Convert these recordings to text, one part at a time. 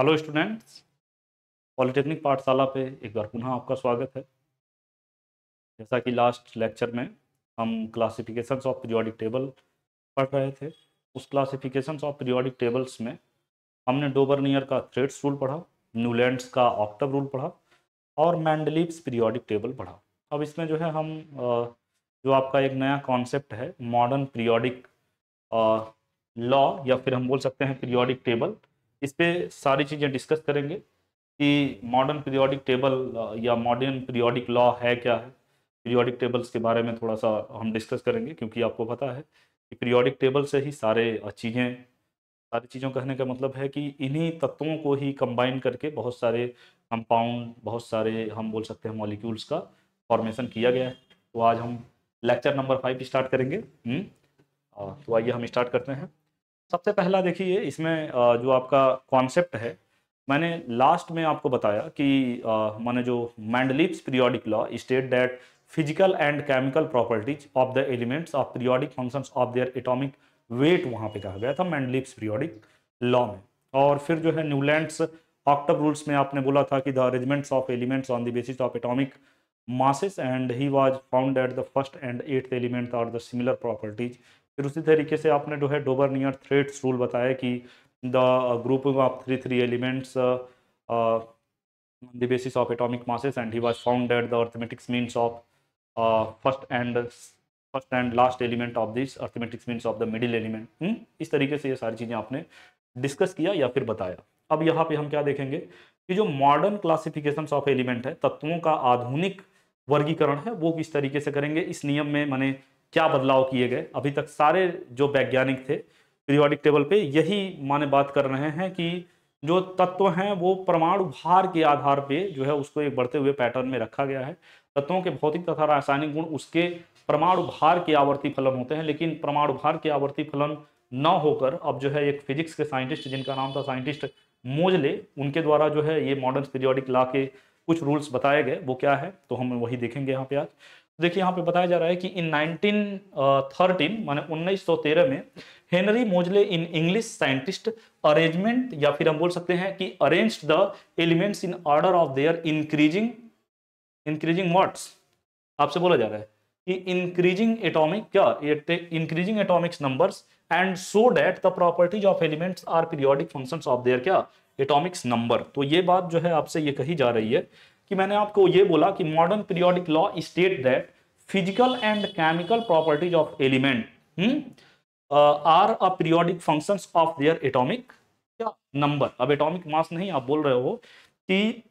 Hello students polytechnic पाठशाला पे एक बार पुनः आपका स्वागत है जैसा कि लास्ट लेक्चर में हम क्लासिफिकेशंस ऑफ पीरियोडिक टेबल पढ़ रहे थे उस क्लासिफिकेशंस ऑफ पीरियोडिक टेबल्स में हमने डोबरनियर का थ्रेड्स रूल पढ़ा न्यूलैंड्स का ऑक्टव रूल पढ़ा और मैंडलिप्स पीरियोडिक टेबल पढ़ा अब इसमें जो है हम जो आपका एक नया कॉन्सेप्ट है मॉडर्न पीरियोडिक लॉ या फिर हम बोल सकते हैं पीरियोडिक टेबल इस पर सारी चीज़ें डिस्कस करेंगे कि मॉडर्न पीरियोडिक टेबल या मॉडर्न पीरियोडिक लॉ है क्या है पीरियोडिक टेबल्स के बारे में थोड़ा सा हम डिस्कस करेंगे क्योंकि आपको पता है कि पीरियोडिक टेबल से ही सारे चीज़ें सारी चीज़ों कहने का मतलब है कि इन्हीं तत्वों को ही कंबाइन करके बहुत सारे कंपाउंड बहुत सारे हम बोल सकते हैं मॉलिक्यूल्स का फॉर्मेशन किया गया है तो आज हम लेक्चर नंबर फाइव स्टार्ट करेंगे हुँ? हम्म, तो आइए हम स्टार्ट करते हैं सबसे पहला देखिए इसमें जो आपका कॉन्सेप्ट है मैंने लास्ट में आपको बताया कि मैंने जो Mendeleev's periodic law state that physical and chemical properties of the elements of periodic functions of their atomic weight वहाँ पे कहा गया था मैंडलिप्स पीरियोडिक लॉ में और फिर जो है न्यूलैंड्स ऑक्टब रूल्स में आपने बोला था कि the arrangements of elements on the basis of atomic masses and he was found at the first and eighth element are the similar properties फिर उसी तरीके से आपने जो है डोबर नियर थ्रेड्स रूल बताया कि the group of three three elements the basis of atomic masses and he was found that the arithmetics means of first and first and last element of this arithmetics means of the middle element इस तरीके से ये सारी चीज़ें आपने discuss किया या फिर बताया अब यहाँ पे हम क्या देखेंगे कि जो मॉडर्न क्लासिफिकेशन ऑफ एलिमेंट है तत्वों का आधुनिक वर्गीकरण है वो किस तरीके से करेंगे इस नियम में मैंने क्या बदलाव किए गए अभी तक सारे जो वैज्ञानिक थे पीरियोडिक टेबल पे यही माने बात कर रहे हैं कि जो तत्व हैं वो परमाणु भार के आधार पे जो है उसको एक बढ़ते हुए पैटर्न में रखा गया है तत्वों के भौतिक तथा रासायनिक गुण उसके परमाणु भार के आवर्ती फलन होते हैं लेकिन परमाणु भार के आवर्ती फलन न होकर अब जो है एक फिजिक्स के साइंटिस्ट जिनका नाम था साइंटिस्ट मोजले उनके द्वारा जो है ये मॉडर्न पीरियोडिक ला के कुछ रूल्स बताए गए वो क्या है तो हम वही देखेंगे यहाँ पे आज देखिए यहाँ पे बताया जा रहा है कि इन 1913 uh, माने 1913 में हेनरी मोजले इन इंग्लिश साइंटिस्ट अरेंजमेंट या फिर हम बोल सकते हैं कि arrange the elements in order of their increasing increasing words आपसे बोला जा रहा है कि इंक्रीजिंग एटॉमिक क्या increasing atomics numbers and so that the properties of elements are periodic function of their क्या एटॉमिक्स नंबर तो ये बात जो है आपसे ये कही जा रही है कि मैंने आपको ये बोला कि modern periodic law state that physical and chemical properties of element are a periodic functions of their atomic क्या नंबर अब एटॉमिक मास नहीं आप बोल रहे हो कि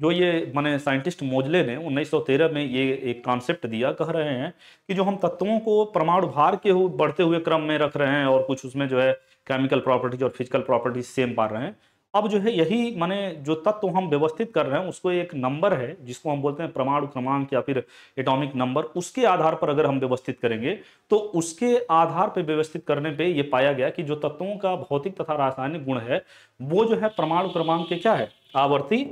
जो ये मैंने साइंटिस्ट मोजले ने 1913 में ये एक कॉन्सेप्ट दिया कह रहे हैं कि जो हम तत्वों को परमाणु भार के बढ़ते हुए क्रम में रख रहे हैं और कुछ उसमें जो है केमिकल प्रॉपर्टीज और फिजिकल प्रॉपर्टीज सेम पा रहे हैं अब जो है यही माने जो तत्व हम व्यवस्थित कर रहे हैं उसको एक नंबर है जिसको हम बोलते हैं परमाणु क्रमांक या फिर एटॉमिक नंबर उसके आधार पर अगर हम व्यवस्थित करेंगे तो उसके आधार पर व्यवस्थित करने पे ये पाया गया कि जो तत्वों का भौतिक तथा रासायनिक गुण है वो जो है परमाणु क्रमांक के क्या है आवर्ती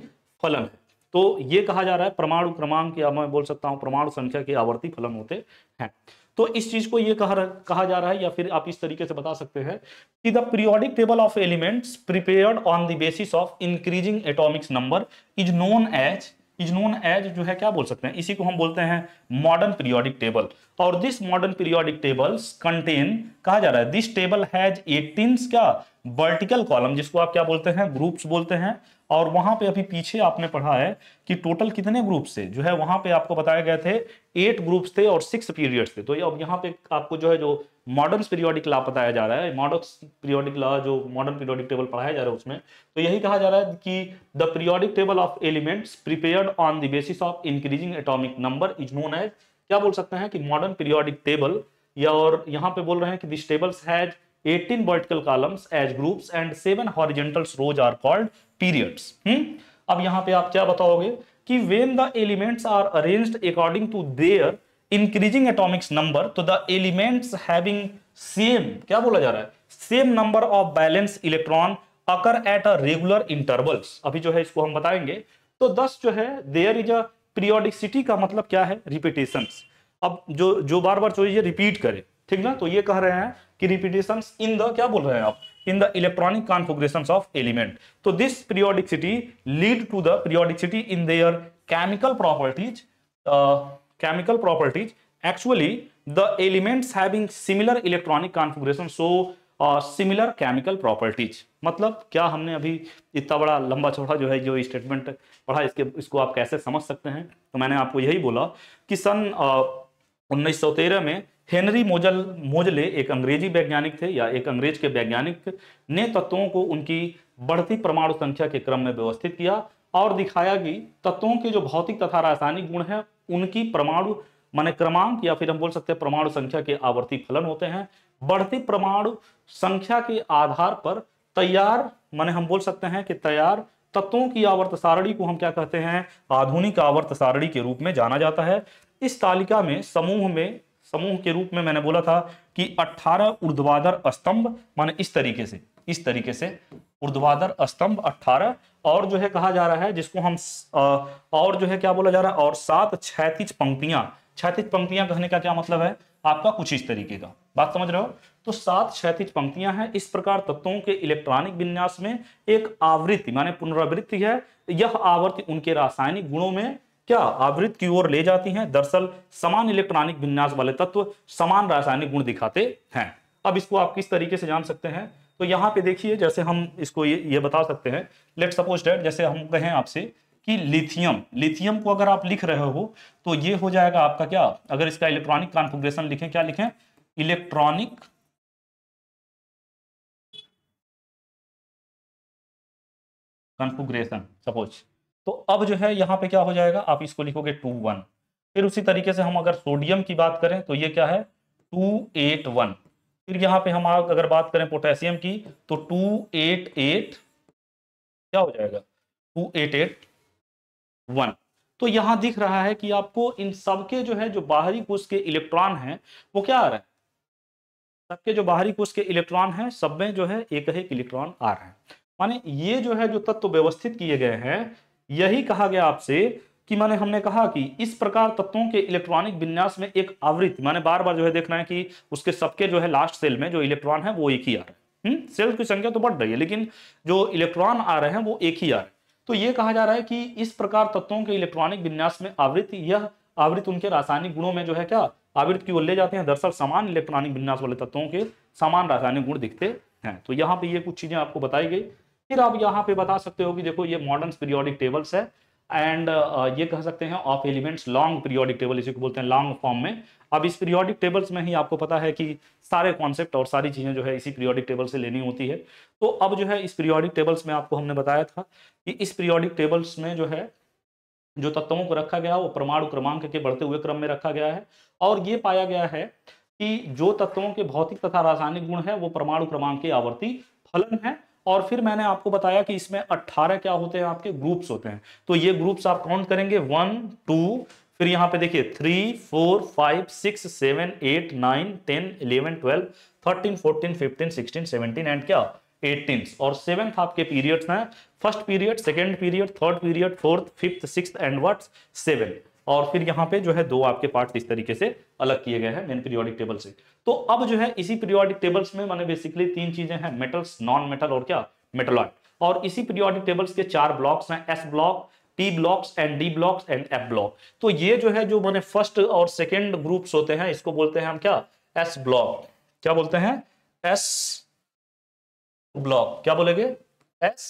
फलन है तो ये कहा जा रहा है परमाणु क्रमांक या मैं बोल सकता हूँ परमाणु संख्या के आवर्ती फलन होते हैं तो इस चीज को ये कहा कहा जा रहा है या फिर आप इस तरीके से बता सकते हैं कि the periodic table of elements prepared on the basis of increasing atomics number is known as is known as जो है क्या बोल सकते हैं इसी को हम बोलते हैं मॉडर्न पीरियोडिक टेबल और this modern periodic tables contain कहा जा रहा है दिस टेबल हैज एटीन क्या वर्टिकल कॉलम जिसको आप क्या बोलते हैं ग्रुप्स बोलते हैं और वहां पे अभी पीछे आपने पढ़ा है कि टोटल कितने ग्रुप्स थे जो है वहां पे आपको बताए गए थे एट ग्रुप्स थे और सिक्स पीरियड्स थे तो ये अब यहाँ पे आपको जो है जो मॉडर्न पीरियोडिक लॉ बताया जा रहा है मॉडर्न पीरियोडिक लॉ जो मॉडर्न पीरियोडिक टेबल पढ़ाया जा रहा है उसमें तो यही कहा जा रहा है कि the periodic table of elements prepared on the basis of increasing atomic number is known as क्या बोल सकते हैं कि मॉडर्न पीरियोडिक टेबल या और यहाँ पे बोल रहे हैं कि this tables has 18 vertical columns as groups and 7 horizontal rows are called periods hmm? अब यहां पे आप क्या बताओगे कि when the elements are arranged according to their increasing atomics number तो the elements having same क्या बोला जा रहा है same number of balance electron occur at a regular intervals अभी जो है इसको हम बताएंगे तो 10 जो है there is a periodicity का मतलब क्या है repetitions अब जो जो बार बार चीजें रिपीट करे ठीक ना तो ये कह रहे हैं की रिपीटेशन इन द क्या बोल रहे हैं आप in the electronic configuration of element तो this periodicity lead to the periodicity in their chemical properties chemical properties actually the elements having similar electronic configuration so similar chemical properties मतलब क्या हमने अभी इतना बड़ा लंबा चौड़ा जो है जो स्टेटमेंट पढ़ा इसके इसको आप कैसे समझ सकते हैं तो मैंने आपको यही बोला कि सन uh, उन्नीस uh, में हेनरी मोजल मोजले एक अंग्रेजी वैज्ञानिक थे या एक अंग्रेज के वैज्ञानिक ने तत्वों को उनकी बढ़ती परमाणु संख्या के क्रम में व्यवस्थित किया और दिखाया कि तत्वों के जो भौतिक तथा रासायनिक गुण हैं उनकी परमाणु माने क्रमांक या फिर हम बोल सकते हैं परमाणु संख्या के आवर्ती फलन होते हैं बढ़ती परमाणु संख्या के आधार पर तैयार माने हम बोल सकते हैं कि तैयार तत्वों की आवर्त सारणी को हम क्या कहते हैं आधुनिक आवर्त सारणी के रूप में जाना जाता है इस तालिका में समूह में समूह के रूप में मैंने बोला था कि 18 ऊर्ध्वाधर स्तंभ माने इस तरीके से इस तरीके से ऊर्ध्वाधर स्तंभ 18 और जो है कहा जा रहा है जिसको हम और जो है क्या बोला जा रहा है और सात छैतीज पंक्तियां छैतीज पंक्तियां कहने का क्या मतलब है आपका कुछ इस तरीके का बात समझ रहे हो तो सात क्षैतिज पंक्तियां हैं इस प्रकार तत्वों के इलेक्ट्रॉनिक विन्यास में एक आवृत्ति माने पुनरावृत्ति है यह आवृत्ति उनके रासायनिक गुणों में क्या आवृत की ओर ले जाती हैं दरअसल समान इलेक्ट्रॉनिक विन्यास वाले तत्व समान रासायनिक गुण दिखाते हैं अब इसको आप किस तरीके से जान सकते हैं तो यहाँ पे देखिए जैसे हम इसको ये, ये बता सकते हैं लेट सपोज डेट जैसे हम कहें आपसे कि लिथियम लिथियम को अगर आप लिख रहे हो तो ये हो जाएगा आपका क्या अगर इसका इलेक्ट्रॉनिक कॉन्फ़िगरेशन लिखें क्या लिखें इलेक्ट्रॉनिक कॉन्फ़िगरेशन सपोज तो अब जो है यहाँ पे क्या हो जाएगा आप इसको लिखोगे टू वन फिर उसी तरीके से हम अगर सोडियम की बात करें तो ये क्या है टू एट वन फिर यहाँ पे हम अगर बात करें पोटेशियम की तो टू एट एट क्या हो जाएगा टू एट एट वन तो यहाँ दिख रहा है कि आपको इन सबके जो है जो बाहरी कुश के इलेक्ट्रॉन है वो क्या आ रहे हैं सबके जो बाहरी कुश के इलेक्ट्रॉन है सब में जो है एक एक इलेक्ट्रॉन आ रहे हैं माने ये जो है जो तत्व व्यवस्थित किए गए हैं यही कहा गया आपसे कि माने हमने कहा कि इस प्रकार तत्वों के इलेक्ट्रॉनिक विन्यास में एक आवृत्ति माने बार बार जो है देखना है कि उसके सबके जो है लास्ट सेल में जो इलेक्ट्रॉन है वो एक ही आ रहा है सेल की संख्या तो बढ़ रही है लेकिन जो इलेक्ट्रॉन आ रहे हैं वो एक ही आ रहे हैं तो ये कहा जा रहा है कि इस प्रकार तत्वों के इलेक्ट्रॉनिक विन्यास में आवृत्त यह आवृत्त उनके रासायनिक गुणों में जो है क्या आवृत्त की ओर ले जाते हैं दरअसल समान इलेक्ट्रॉनिक विन्यास वाले तत्वों के समान रासायनिक गुण दिखते हैं तो यहाँ पे ये कुछ चीजें आपको बताई गई फिर आप यहाँ पे बता सकते हो कि देखो ये मॉडर्न पीरियोडिक टेबल्स है एंड ये कह सकते हैं of elements long periodic table इसी को बोलते हैं लॉन्ग फॉर्म में अब इस पीरियोडिक टेबल्स में ही आपको पता है कि सारे कॉन्सेप्ट और सारी चीज़ें जो है इसी पीरियोडिक टेबल से लेनी होती है तो अब जो है इस पीरियोडिक टेबल्स में आपको हमने बताया था कि इस पीरियोडिक टेबल्स में जो है जो तत्वों को रखा गया वो परमाणु क्रमांक के बढ़ते हुए क्रम में रखा गया है और ये पाया गया है कि जो तत्वों के भौतिक तथा रासायनिक गुण है वो परमाणु क्रमांक के आवर्ती फलन है और फिर मैंने आपको बताया कि इसमें 18 क्या होते हैं आपके ग्रुप्स होते हैं तो ये ग्रुप्स आप काउंट करेंगे वन टू फिर यहाँ पे देखिए three four five six seven eight nine ten eleven twelve thirteen fourteen fifteen sixteen seventeen and क्या एटीन और सेवेंथ आपके पीरियड्स हैं first period second period third period fourth fifth six and what seven और फिर यहाँ पे जो है दो आपके पार्ट इस तरीके से अलग किए गए हैं मेन पीरियोडिक टेबल से तो अब जो है इसी पीरियोडिक टेबल्स में मैंने बेसिकली तीन चीजें हैं मेटल्स नॉन मेटल और क्या मेटलॉइड और इसी पीरियोडिक टेबल्स के चार ब्लॉक्स हैं S block P blocks and D blocks and F block तो ये जो है जो मैंने फर्स्ट और सेकेंड ग्रुप्स होते हैं इसको बोलते हैं हम क्या एस ब्लॉक क्या बोलते हैं एस ब्लॉक क्या बोलेंगे एस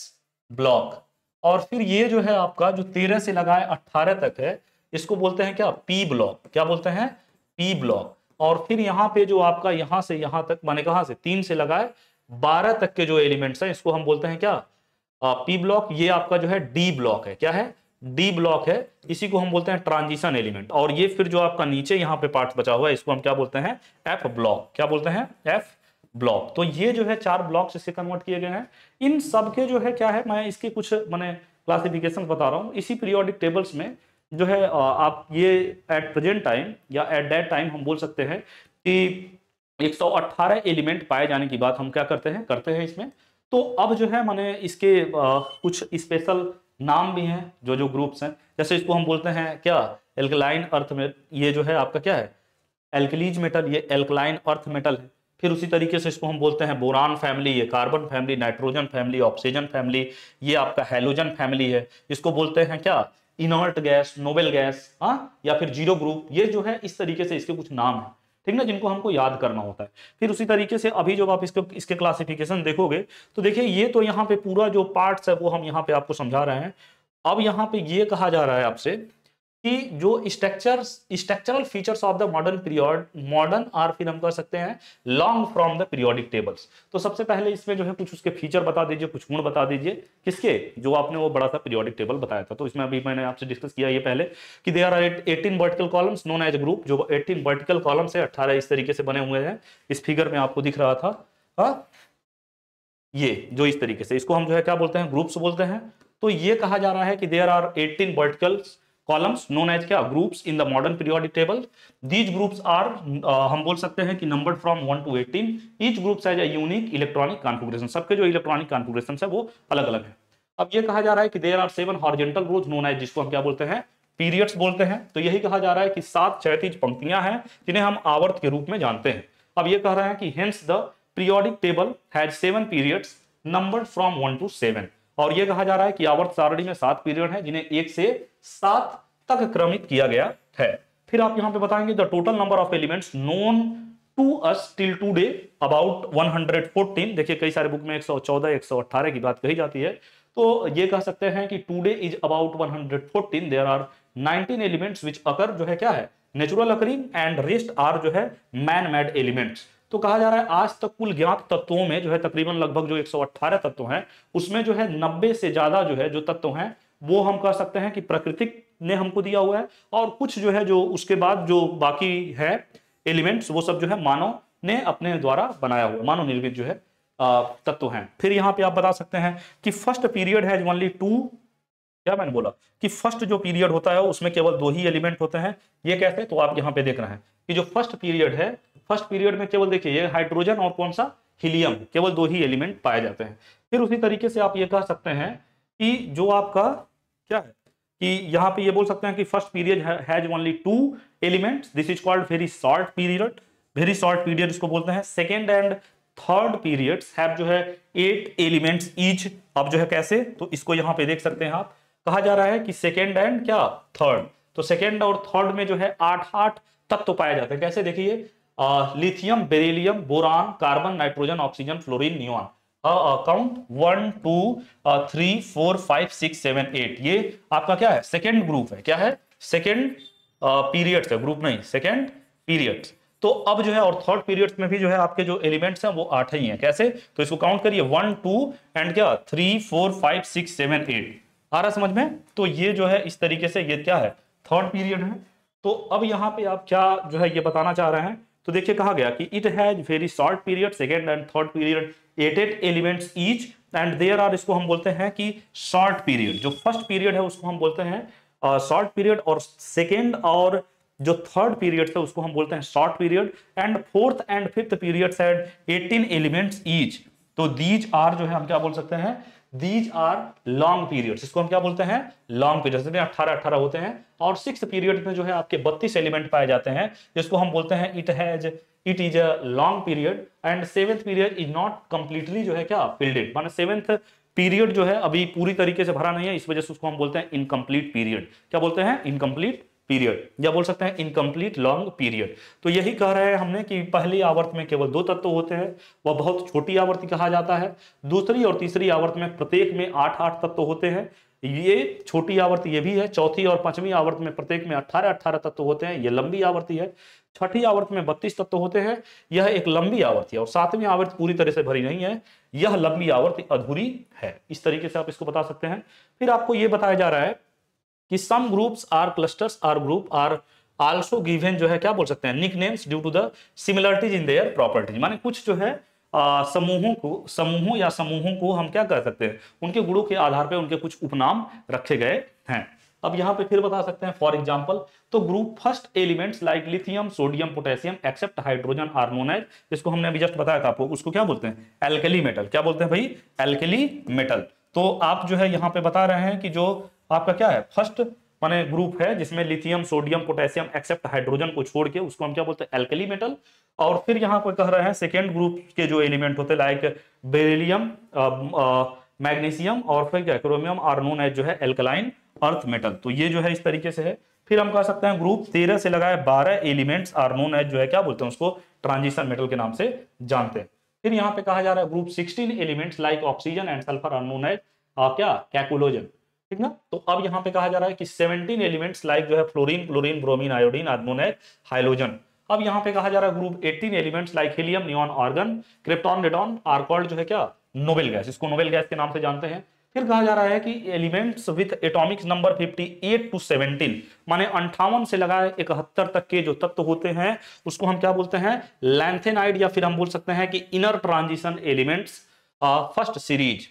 ब्लॉक और फिर ये जो है आपका जो तेरह से लगाए अट्ठारह तक है इसको बोलते हैं क्या पी ब्लॉक क्या बोलते हैं पी ब्लॉक और फिर यहाँ पे जो आपका यहाँ से यहाँ तक माने कहा से तीन से लगाए बारह तक के जो एलिमेंट्स हैं इसको हम बोलते हैं क्या पी ब्लॉक ये आपका जो है डी ब्लॉक है क्या है डी ब्लॉक है इसी को हम बोलते हैं ट्रांजिशन एलिमेंट और ये फिर जो आपका नीचे यहाँ पे पार्ट बचा हुआ है इसको हम क्या बोलते हैं एफ ब्लॉक क्या बोलते हैं एफ ब्लॉक तो ये जो है चार ब्लॉक इससे कन्वर्ट किए गए हैं इन सबके जो है क्या है मैं इसके कुछ मैंने क्लासिफिकेशन बता रहा हूँ इसी पीरियोडिक टेबल्स में जो है आप ये एट प्रेजेंट टाइम या एट दैट टाइम हम बोल सकते हैं कि 118 एलिमेंट पाए जाने की बात हम क्या करते हैं करते हैं इसमें तो अब जो है मैंने इसके कुछ स्पेशल नाम भी हैं जो जो ग्रुप्स हैं जैसे इसको हम बोलते हैं क्या एल्कलाइन अर्थ में ये जो है आपका क्या है एल्कलीज मेटल ये एल्कलाइन अर्थ मेटल है फिर उसी तरीके से इसको हम बोलते हैं बोरान फैमिली ये carbon family nitrogen family oxygen family ये आपका हेलोजन फैमिली है इसको बोलते हैं क्या इनर्ट गैस नोबेल गैस हा? या फिर जीरो ग्रुप ये जो है इस तरीके से इसके कुछ नाम है ठीक ना जिनको हमको याद करना होता है फिर उसी तरीके से अभी जब आप इसके इसके क्लासिफिकेशन देखोगे तो देखिए ये तो यहाँ पे पूरा जो पार्ट्स है वो हम यहाँ पे आपको समझा रहे हैं अब यहाँ पे ये कहा जा रहा है आपसे कि जो structure structural features of the modern period modern are फिर हम कर सकते हैं long from the periodic tables तो सबसे पहले इसमें जो है कुछ उसके फीचर बता दीजिए कुछ गुण बता दीजिए किसके जो आपने वो बड़ा सा पीरियोडिक टेबल बताया था तो इसमें अभी मैंने आपसे डिस्कस किया ये पहले कि they are eighteen vertical columns known as group जो एटीन वर्टिकल कॉलम्स है अट्ठारह इस तरीके से बने हुए हैं इस फिगर में आपको दिख रहा था हा? ये जो इस तरीके से इसको हम जो है क्या बोलते हैं ग्रुप्स बोलते हैं तो ये कहा जा रहा है कि there are eighteen verticals columns known as क्या groups in the modern periodic table these groups are हम बोल सकते हैं कि number from one to eighteen each groups as a unique electronic configuration सबके जो इलेक्ट्रॉनिक कॉन्फिग्रेशन है वो अलग अलग है अब ये कहा जा रहा है कि there are seven horizontal rows known as जिसको हम क्या बोलते हैं पीरियड्स बोलते हैं तो यही कहा जा रहा है कि सात क्षैतिज पंक्तियां हैं जिन्हें हम आवर्त के रूप में जानते हैं अब ये कह रहे हैं कि hence the periodic table has seven periods number from one to seven और ये कहा जा रहा है कि आवर्त सारणी में सात पीरियड हैं जिन्हें एक से सात तक क्रमित किया गया है फिर आप यहां पे बताएंगे the total number of elements known to us till today about 114 देखिए कई सारे बुक में 114 118 की बात कही जाती है तो ये कह सकते हैं कि today is about 114 there are 19 elements which occur जो है क्या है natural occurring and rest are जो है मैन मेड एलिमेंट्स तो कहा जा रहा है आज तक कुल ज्ञात तत्वों में जो है तकरीबन लगभग जो 118 तत्व हैं उसमें जो है 90 से ज्यादा जो है जो तत्व हैं वो हम कह सकते हैं कि प्राकृतिक ने हमको दिया हुआ है और कुछ जो है जो उसके बाद जो बाकी है एलिमेंट्स वो सब जो है मानव ने अपने द्वारा बनाया हुआ मानव निर्मित जो है तत्व हैं फिर यहाँ पे आप बता सकते हैं कि फर्स्ट पीरियड है ओनली टू क्या मैंने बोला कि फर्स्ट जो पीरियड होता है उसमें केवल दो ही एलिमेंट होते हैं ये कैसे तो आप यहाँ पे देख रहे हैं कि जो फर्स्ट पीरियड है फर्स्ट पीरियड में केवल देखिए ये हाइड्रोजन और कौन सा हीलियम केवल दो ही एलिमेंट पाए जाते हैं फिर उसी तरीके से आप ये कह सकते हैं कि जो आपका क्या है कि यहाँ पे ये बोल सकते हैं कि first period has only two elements this is called very short period very short period इसको बोलते हैं second and third periods have जो है एट एलिमेंट्स ईच अब जो है कैसे तो इसको यहाँ पे देख सकते हैं आप कहा जा रहा है कि सेकेंड एंड क्या थर्ड तो सेकेंड और थर्ड में जो है आठ आठ तक तो पाए जाते हैं कैसे देखिए lithium beryllium boron carbon nitrogen oxygen fluorine neon account one two three four five six seven eight ये आपका क्या है सेकेंड ग्रुप है क्या है सेकेंड पीरियड्स है ग्रुप नहीं सेकेंड पीरियड्स तो अब जो है और थर्ड पीरियड्स में भी जो है आपके जो एलिमेंट्स हैं वो आठ ही हैं कैसे तो इसको काउंट करिए वन टू एंड क्या three four five six seven eight आ रहा समझ में तो ये जो है इस तरीके से ये क्या है थर्ड पीरियड है तो अब यहाँ पे आप क्या जो है ये बताना चाह रहे हैं तो देखिए कहा गया कि it has very short period second and third period eight eight elements each and there are इसको हम बोलते हैं कि शॉर्ट पीरियड जो फर्स्ट पीरियड है उसको हम बोलते हैं शॉर्ट uh, पीरियड और सेकेंड और जो थर्ड पीरियड है उसको हम बोलते हैं short period and fourth and fifth period eight eighteen elements each तो दीज आर जो है हम क्या बोल सकते हैं दीज आर लॉन्ग पीरियड्स इसको हम क्या बोलते हैं लॉन्ग पीरियड में अठारह अठारह होते हैं और सिक्स पीरियड में जो है आपके बत्तीस एलिमेंट पाए जाते हैं जिसको हम बोलते हैं it has it is a long period and seventh period is not completely जो है क्या फिल्डेड माना सेवेंथ पीरियड जो है अभी पूरी तरीके से भरा नहीं है इस वजह से उसको हम बोलते हैं इनकम्प्लीट पीरियड क्या बोलते हैं इनकम्प्लीट पीरियड या बोल सकते हैं इनकम्प्लीट लॉन्ग पीरियड तो यही कह रहे हैं हमने कि पहली आवर्त में केवल दो तत्व होते हैं वह बहुत छोटी आवर्ती कहा जाता है दूसरी और तीसरी आवर्त में प्रत्येक में आठ आठ तत्व होते हैं ये छोटी आवर्ती ये भी है चौथी और पांचवी आवर्त में प्रत्येक में अट्ठारह अट्ठारह तत्व होते हैं ये लंबी आवर्ती है छठी आवर्त में बत्तीस तत्व होते हैं यह एक लंबी आवर्ती है और सातवीं आवर्त पूरी तरह से भरी नहीं है यह लंबी आवर्त अधूरी है इस तरीके से आप इसको बता सकते हैं फिर आपको ये बताया जा रहा है कि some groups are clusters are group are also given जो है क्या बोल सकते हैं nicknames due to the similarities in their properties माने कुछ जो है समूहों को समूहों या समूहों को हम क्या कह सकते हैं उनके गुणों के आधार पर उनके कुछ उपनाम रखे गए हैं अब यहाँ पे फिर बता सकते हैं फॉर एग्जाम्पल तो group first elements like lithium sodium potassium except hydrogen are इसको जिसको हमने अभी जस्ट बताया था आपको उसको क्या बोलते हैं एल्केली मेटल क्या बोलते हैं भाई एल्केली मेटल तो आप जो है यहाँ पे बता रहे हैं कि जो आपका क्या है फर्स्ट माने ग्रुप है जिसमें lithium sodium potassium except hydrogen को छोड़ के उसको हम क्या बोलते हैं एल्कली मेटल और फिर यहाँ पर कह रहे हैं सेकेंड ग्रुप के जो एलिमेंट होते लाइक बेरिलियम मैग्नीशियम और फिर क्या क्रोमियम आर नोन एज जो है एल्कलाइन अर्थ मेटल तो ये जो है इस तरीके से है फिर हम कह सकते हैं ग्रुप तेरह से लगाए बारह एलिमेंट्स आर नोन एज जो है क्या बोलते हैं उसको ट्रांजिशन मेटल के नाम से जानते हैं फिर यहाँ पे कहा जा रहा है group sixteen elements like oxygen and sulphur are known as क्या कैकुलोजन ठीक ना तो अब यहाँ पे कहा जा रहा है कि 17 एलिमेंट्स लाइक जो है फ्लोरीन क्लोरीन ब्रोमीन आयोडीन आदमोनेट हाइलोजन अब यहाँ पे कहा जा रहा है group 18 elements like helium neon argon krypton radon are called जो है क्या नोबेल गैस इसको नोबेल गैस के नाम से जानते हैं फिर कहा जा रहा है कि elements with atomic number eight to seventeen माने अंठावन से लगाए इकहत्तर तक के जो तत्व होते हैं उसको हम क्या बोलते हैं लैंथेनाइड या फिर हम बोल सकते हैं कि inner transition elements first series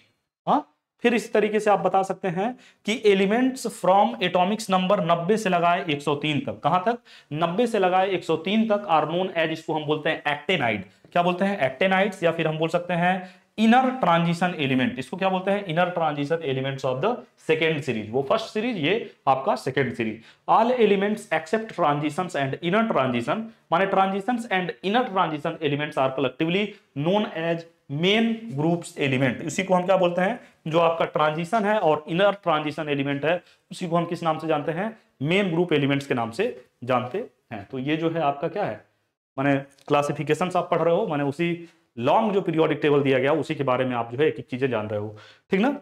फिर इस तरीके से आप बता सकते हैं कि एलिमेंट्स फ्रॉम एटॉमिक्स नंबर 90 से लगाए 103 तक कहां तक 90 से लगाए 103 तक आर नोन एज इसको हम बोलते हैं एक्टेनाइड क्या बोलते हैं एक्टेनाइड्स या फिर हम बोल सकते हैं इनर ट्रांजिशन एलिमेंट इसको क्या बोलते हैं inner transition elements of the second series वो फर्स्ट सीरीज ये आपका second series all elements except transition and inner transition माने transition and inner transition elements are collectively known as main groups element इसी को हम क्या बोलते हैं जो आपका ट्रांजिशन है और इनर ट्रांजिशन एलिमेंट है उसी को हम किस नाम से जानते हैं मेन ग्रुप एलिमेंट्स के नाम से जानते हैं तो ये जो है आपका क्या है मैंने क्लासिफिकेशन आप पढ़ रहे हो मैंने उसी लॉन्ग जो पीरियोडिक टेबल दिया गया उसी के बारे में आप जो है एक एक चीजें जान रहे हो ठीक ना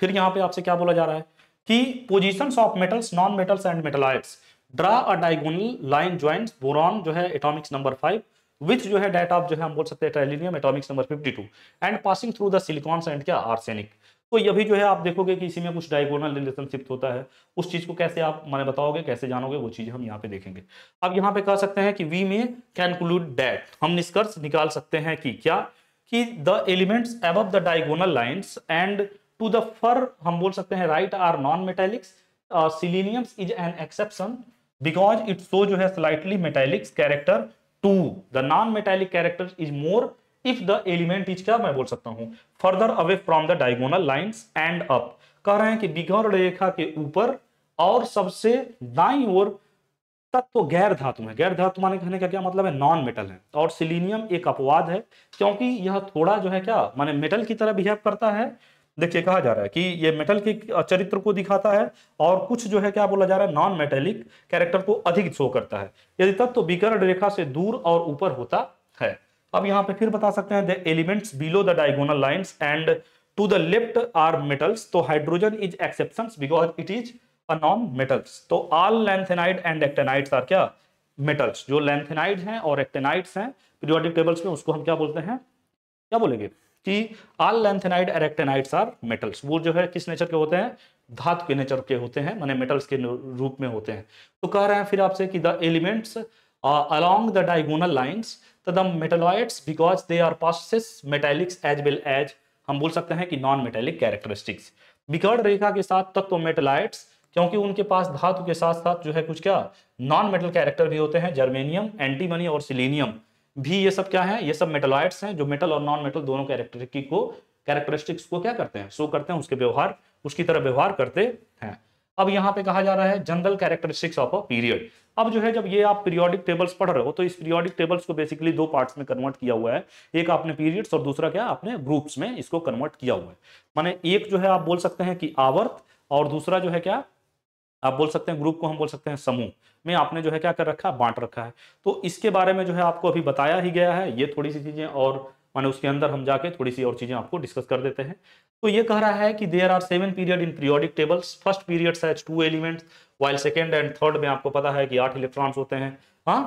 फिर यहाँ पे आपसे क्या बोला जा रहा है कि position of metals non metals and metalloids draw a diagonal line joint boron जो है एटॉमिक्स नंबर फाइव विच जो है डेट ऑफ जो है हम बोल सकते हैं tellurium atomics number 52 and passing through the silicons and क्या आर्सेनिक तो ये भी जो है आप देखोगे कि इसी में कुछ डायगोनल रिलेशनशिप होता है उस चीज को कैसे आप माने बताओगे कैसे जानोगे वो चीज हम यहाँ पे देखेंगे अब यहाँ पे कह सकते हैं कि वी में कैनक्लूड डेट हम निष्कर्ष निकाल सकते हैं कि क्या कि the elements above the diagonal lines and to the far हम बोल सकते हैं right are non metallics selenium is an exception because it so जो है slightly metallics character to the non metallic character is more if the element is क्या मैं बोल सकता हूँ further away from the diagonal line and up कह रहे हैं कि बिघर रेखा के ऊपर और सबसे दाई ओर तत्व तो गैर धातु है गैर धातु माने कहने का क्या मतलब है नॉन मेटल है और सिलीनियम एक अपवाद है क्योंकि यह थोड़ा जो है क्या माने मेटल की तरह बिहेव करता है देखिए कहा जा रहा है कि ये मेटल के चरित्र को दिखाता है और कुछ जो है क्या बोला जा रहा है नॉन मेटेलिक कैरेक्टर को अधिक शो करता है यदि तत्व तो विकर्ण रेखा से दूर और ऊपर होता है अब यहाँ पे फिर बता सकते हैं the elements below the diagonal line and to the left are metals तो hydrogen is exception because it is a non metals तो all lanthanide and actinides are क्या मेटल्स जो लैंथेनाइड हैं और एक्टेनाइड्स हैं पीरियोडिक टेबल्स में उसको हम क्या बोलते हैं क्या बोलेंगे कि all lanthanide and actinides are metals वो जो है किस नेचर के होते हैं धातु के नेचर के होते हैं माने मेटल्स के रूप में होते हैं तो कह रहे हैं फिर आपसे कि the elements along the diagonal lines तो the metalloids because they are possess metallics as well as हम बोल सकते हैं कि नॉन मेटेलिक कैरेक्टरिस्टिक्स बिगड़ रेखा के साथ तत्व तो मेटेलाइट्स क्योंकि उनके पास धातु के साथ साथ जो है कुछ क्या नॉन मेटल कैरेक्टर भी होते हैं जर्मेनियम एंटीमनी और सिलेनियम भी ये सब क्या है ये सब मेटलॉइड्स हैं जो मेटल और नॉन मेटल दोनों कैरेक्टरिस्टिक को कैरेक्टरिस्टिक्स को क्या करते हैं शो करते हैं उसके व्यवहार उसकी तरह व्यवहार करते हैं अब यहाँ पे कहा जा रहा है general characteristics of a period अब जो है जब ये आप पीरियोडिक टेबल्स पढ़ रहे हो तो इस पीरियोडिक टेबल्स को बेसिकली दो पार्ट्स में कन्वर्ट किया हुआ है एक आपने पीरियड्स और दूसरा क्या आपने ग्रुप्स में इसको कन्वर्ट किया हुआ है माने एक जो है आप बोल सकते हैं कि आवर्त और दूसरा जो है क्या आप बोल सकते हैं ग्रुप को हम बोल सकते हैं समूह में आपने जो है क्या कर रखा है बांट रखा है तो इसके बारे में जो है आपको अभी बताया ही गया है ये थोड़ी सी चीज़ें और माने उसके अंदर हम जाके थोड़ी सी और चीज़ें आपको डिस्कस कर देते हैं तो ये कह रहा है कि there are seven period in periodic tables first periods है two elements while second and third में आपको पता है कि आठ इलेक्ट्रॉन्स होते हैं हाँ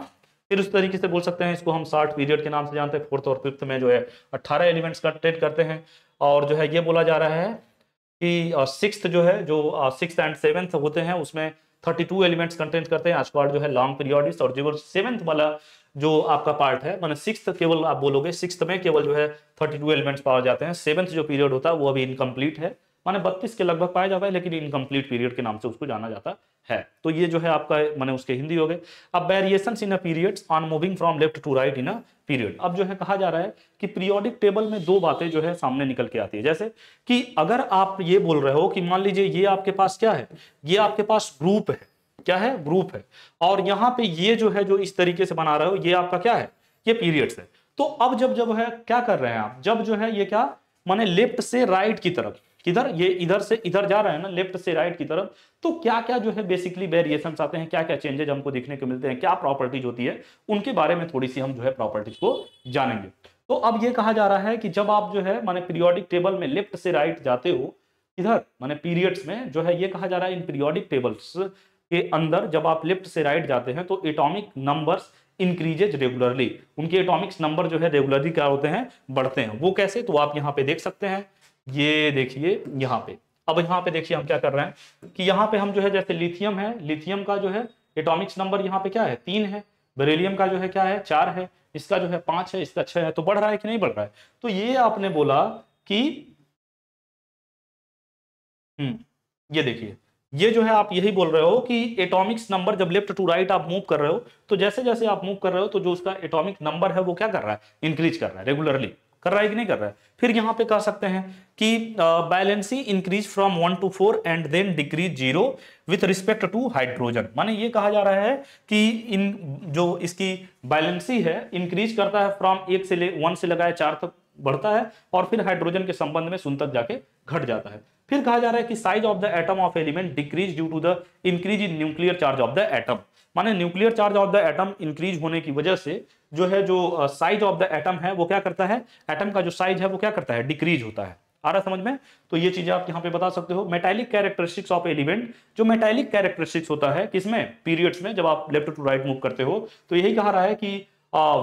फिर उस तरीके से बोल सकते हैं इसको हम साठ पीरियड के नाम से जानते हैं फोर्थ और फिफ्थ में जो है अट्ठारह एलिमेंट्स का ट्रेड करते हैं और जो है ये बोला जा रहा है कि सिक्स जो है जो सिक्स एंड सेवेंथ होते हैं उसमें थर्टी टू एलिमेंट्स कंटेंट करते हैं आज पार्ट जो है लॉन्ग पीरियड और जो सेवंथ वाला जो आपका पार्ट है मैंने सिक्स केवल आप बोलोगे सिक्स में केवल जो है थर्टी टू एलिमेंट्स पाए जाते हैं सेवंथ जो पीरियड होता है वो अभी इनकम्प्लीट है माने बत्तीस के लगभग पाया जाता है लेकिन इनकम्प्लीट पीरियड के नाम से उसको जाना जाता है तो ये जो है आपका माने उसके हिंदी हो गए अब variation in a periods on moving from left to right in a period अब जो है कहा जा रहा है कि पीरियोडिक टेबल में दो बातें जो है सामने निकल के आती है जैसे कि अगर आप ये बोल रहे हो कि मान लीजिए ये आपके पास क्या है ये आपके पास ग्रुप है क्या है ग्रुप है और यहाँ पे ये जो है जो इस तरीके से बना रहे हो ये आपका क्या है ये पीरियड्स है तो अब जब जब है क्या कर रहे हैं आप जब जो है ये क्या माने लेफ्ट से राइट की तरफ किधर ये इधर से इधर जा रहे हैं ना लेफ्ट से राइट की तरफ तो क्या क्या जो है बेसिकली वेरिएशन आते हैं क्या क्या चेंजेज हमको देखने को मिलते हैं क्या प्रॉपर्टीज होती है उनके बारे में थोड़ी सी हम जो है प्रॉपर्टीज को जानेंगे तो अब ये कहा जा रहा है कि जब आप जो है माने पीरियोडिक टेबल में लेफ्ट से राइट जाते हो इधर माने पीरियड्स में जो है ये कहा जा रहा है इन पीरियोडिक टेबल्स के अंदर जब आप लेफ्ट से राइट जाते हैं तो एटॉमिक नंबर्स इंक्रीजेज रेगुलरली उनके एटॉमिक्स नंबर जो है रेगुलरली क्या होते हैं बढ़ते हैं वो कैसे तो आप यहाँ पे देख सकते हैं ये देखिए यहाँ पे अब यहाँ पे देखिए हम क्या कर रहे हैं कि यहाँ पे हम जो है जैसे लिथियम है लिथियम का जो है एटॉमिक्स नंबर यहाँ पे क्या है तीन है बेरेलियम का जो है क्या है चार है इसका जो है पांच है इसका छह है तो बढ़ रहा है कि नहीं बढ़ रहा है तो ये आपने बोला कि हम्म ये देखिए ये जो है आप यही बोल रहे हो कि एटॉमिक्स नंबर जब लेफ्ट टू राइट आप मूव कर रहे हो तो जैसे जैसे आप मूव कर रहे हो तो जो उसका एटॉमिक नंबर है वो क्या कर रहा है इंक्रीज कर रहा है रेगुलरली कर रहा है कि नहीं कर रहा है फिर यहाँ पे कह सकते हैं कि valency increase from one to four and then decrease zero with respect to hydrogen माने ये कहा जा रहा है कि इन जो इसकी बैलेंसी है इंक्रीज करता है फ्रॉम एक से ले वन से लगाए चार तक बढ़ता है और फिर हाइड्रोजन के संबंध में सुन तक जाके घट जाता है फिर कहा जा रहा है कि size of the atom of element decrease due to the increase in nuclear charge of the atom माने nuclear charge of the atom increase होने की वजह से जो है जो साइज ऑफ द एटम है वो क्या करता है एटम का जो साइज है वो क्या करता है डिक्रीज होता है आ रहा समझ में तो ये चीजें आप यहाँ पे बता सकते हो मेटेलिक कैरेक्टरिस्टिक्स ऑफ एलिमेंट जो मेटेलिक कैरेक्टरिस्टिक्स होता है किसमें पीरियड्स में जब आप लेफ्ट टू राइट मूव करते हो तो यही कहा रहा है कि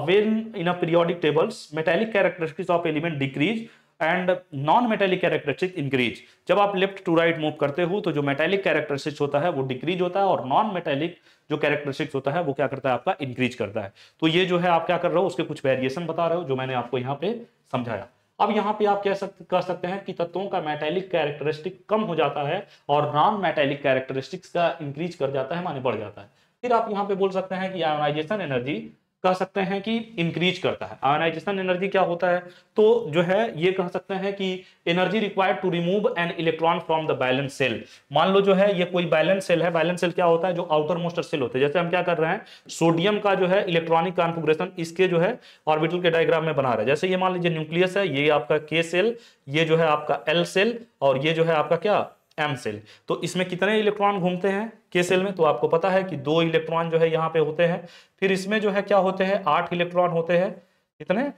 when in a periodic tables metallic characteristics of element decrease and non metallic characteristic increase जब आप लेफ्ट टू राइट मूव करते हो तो जो मेटेलिक कैरेक्टरिस्टिक्स होता है वो डिक्रीज होता है और नॉन मेटेलिक जो कैरेक्टरिस्टिक्स होता है वो क्या करता है आपका इंक्रीज करता है तो ये जो है आप क्या कर रहे हो उसके कुछ वेरिएशन बता रहे हो जो मैंने आपको यहाँ पे समझाया अब यहाँ पे आप कह सकते कह सकते हैं कि तत्वों का मेटेलिक कैरेक्टरिस्टिक कम हो जाता है और नॉन मेटेलिक कैरेक्टरिस्टिक्स का इंक्रीज कर जाता है माने बढ़ जाता है फिर आप यहाँ पे बोल सकते हैं कि आयोनाइजेशन एनर्जी कह सकते हैं कि इंक्रीज करता है आयोनाइजेशन एनर्जी क्या होता है तो जो है ये कह सकते हैं कि energy required to remove an electron from the valence shell मान लो जो है ये कोई बैलेंस सेल है बैलेंस सेल क्या होता है जो आउटर मोस्टर सेल होते हैं जैसे हम क्या कर रहे हैं सोडियम का जो है इलेक्ट्रॉनिक कॉन्फिग्रेशन इसके जो है ऑर्बिटल के डायग्राम में बना रहे हैं जैसे ये मान लीजिए न्यूक्लियस है ये आपका के सेल ये जो है आपका एल सेल और ये जो है आपका क्या एम सेल तो इसमें कितने इलेक्ट्रॉन घूमते हैं के सेल में तो आपको पता है कि दो इलेक्ट्रॉन जो है यहाँ पे होते हैं फिर इसमें जो है क्या होते हैं आठ इलेक्ट्रॉन होते हैं कितने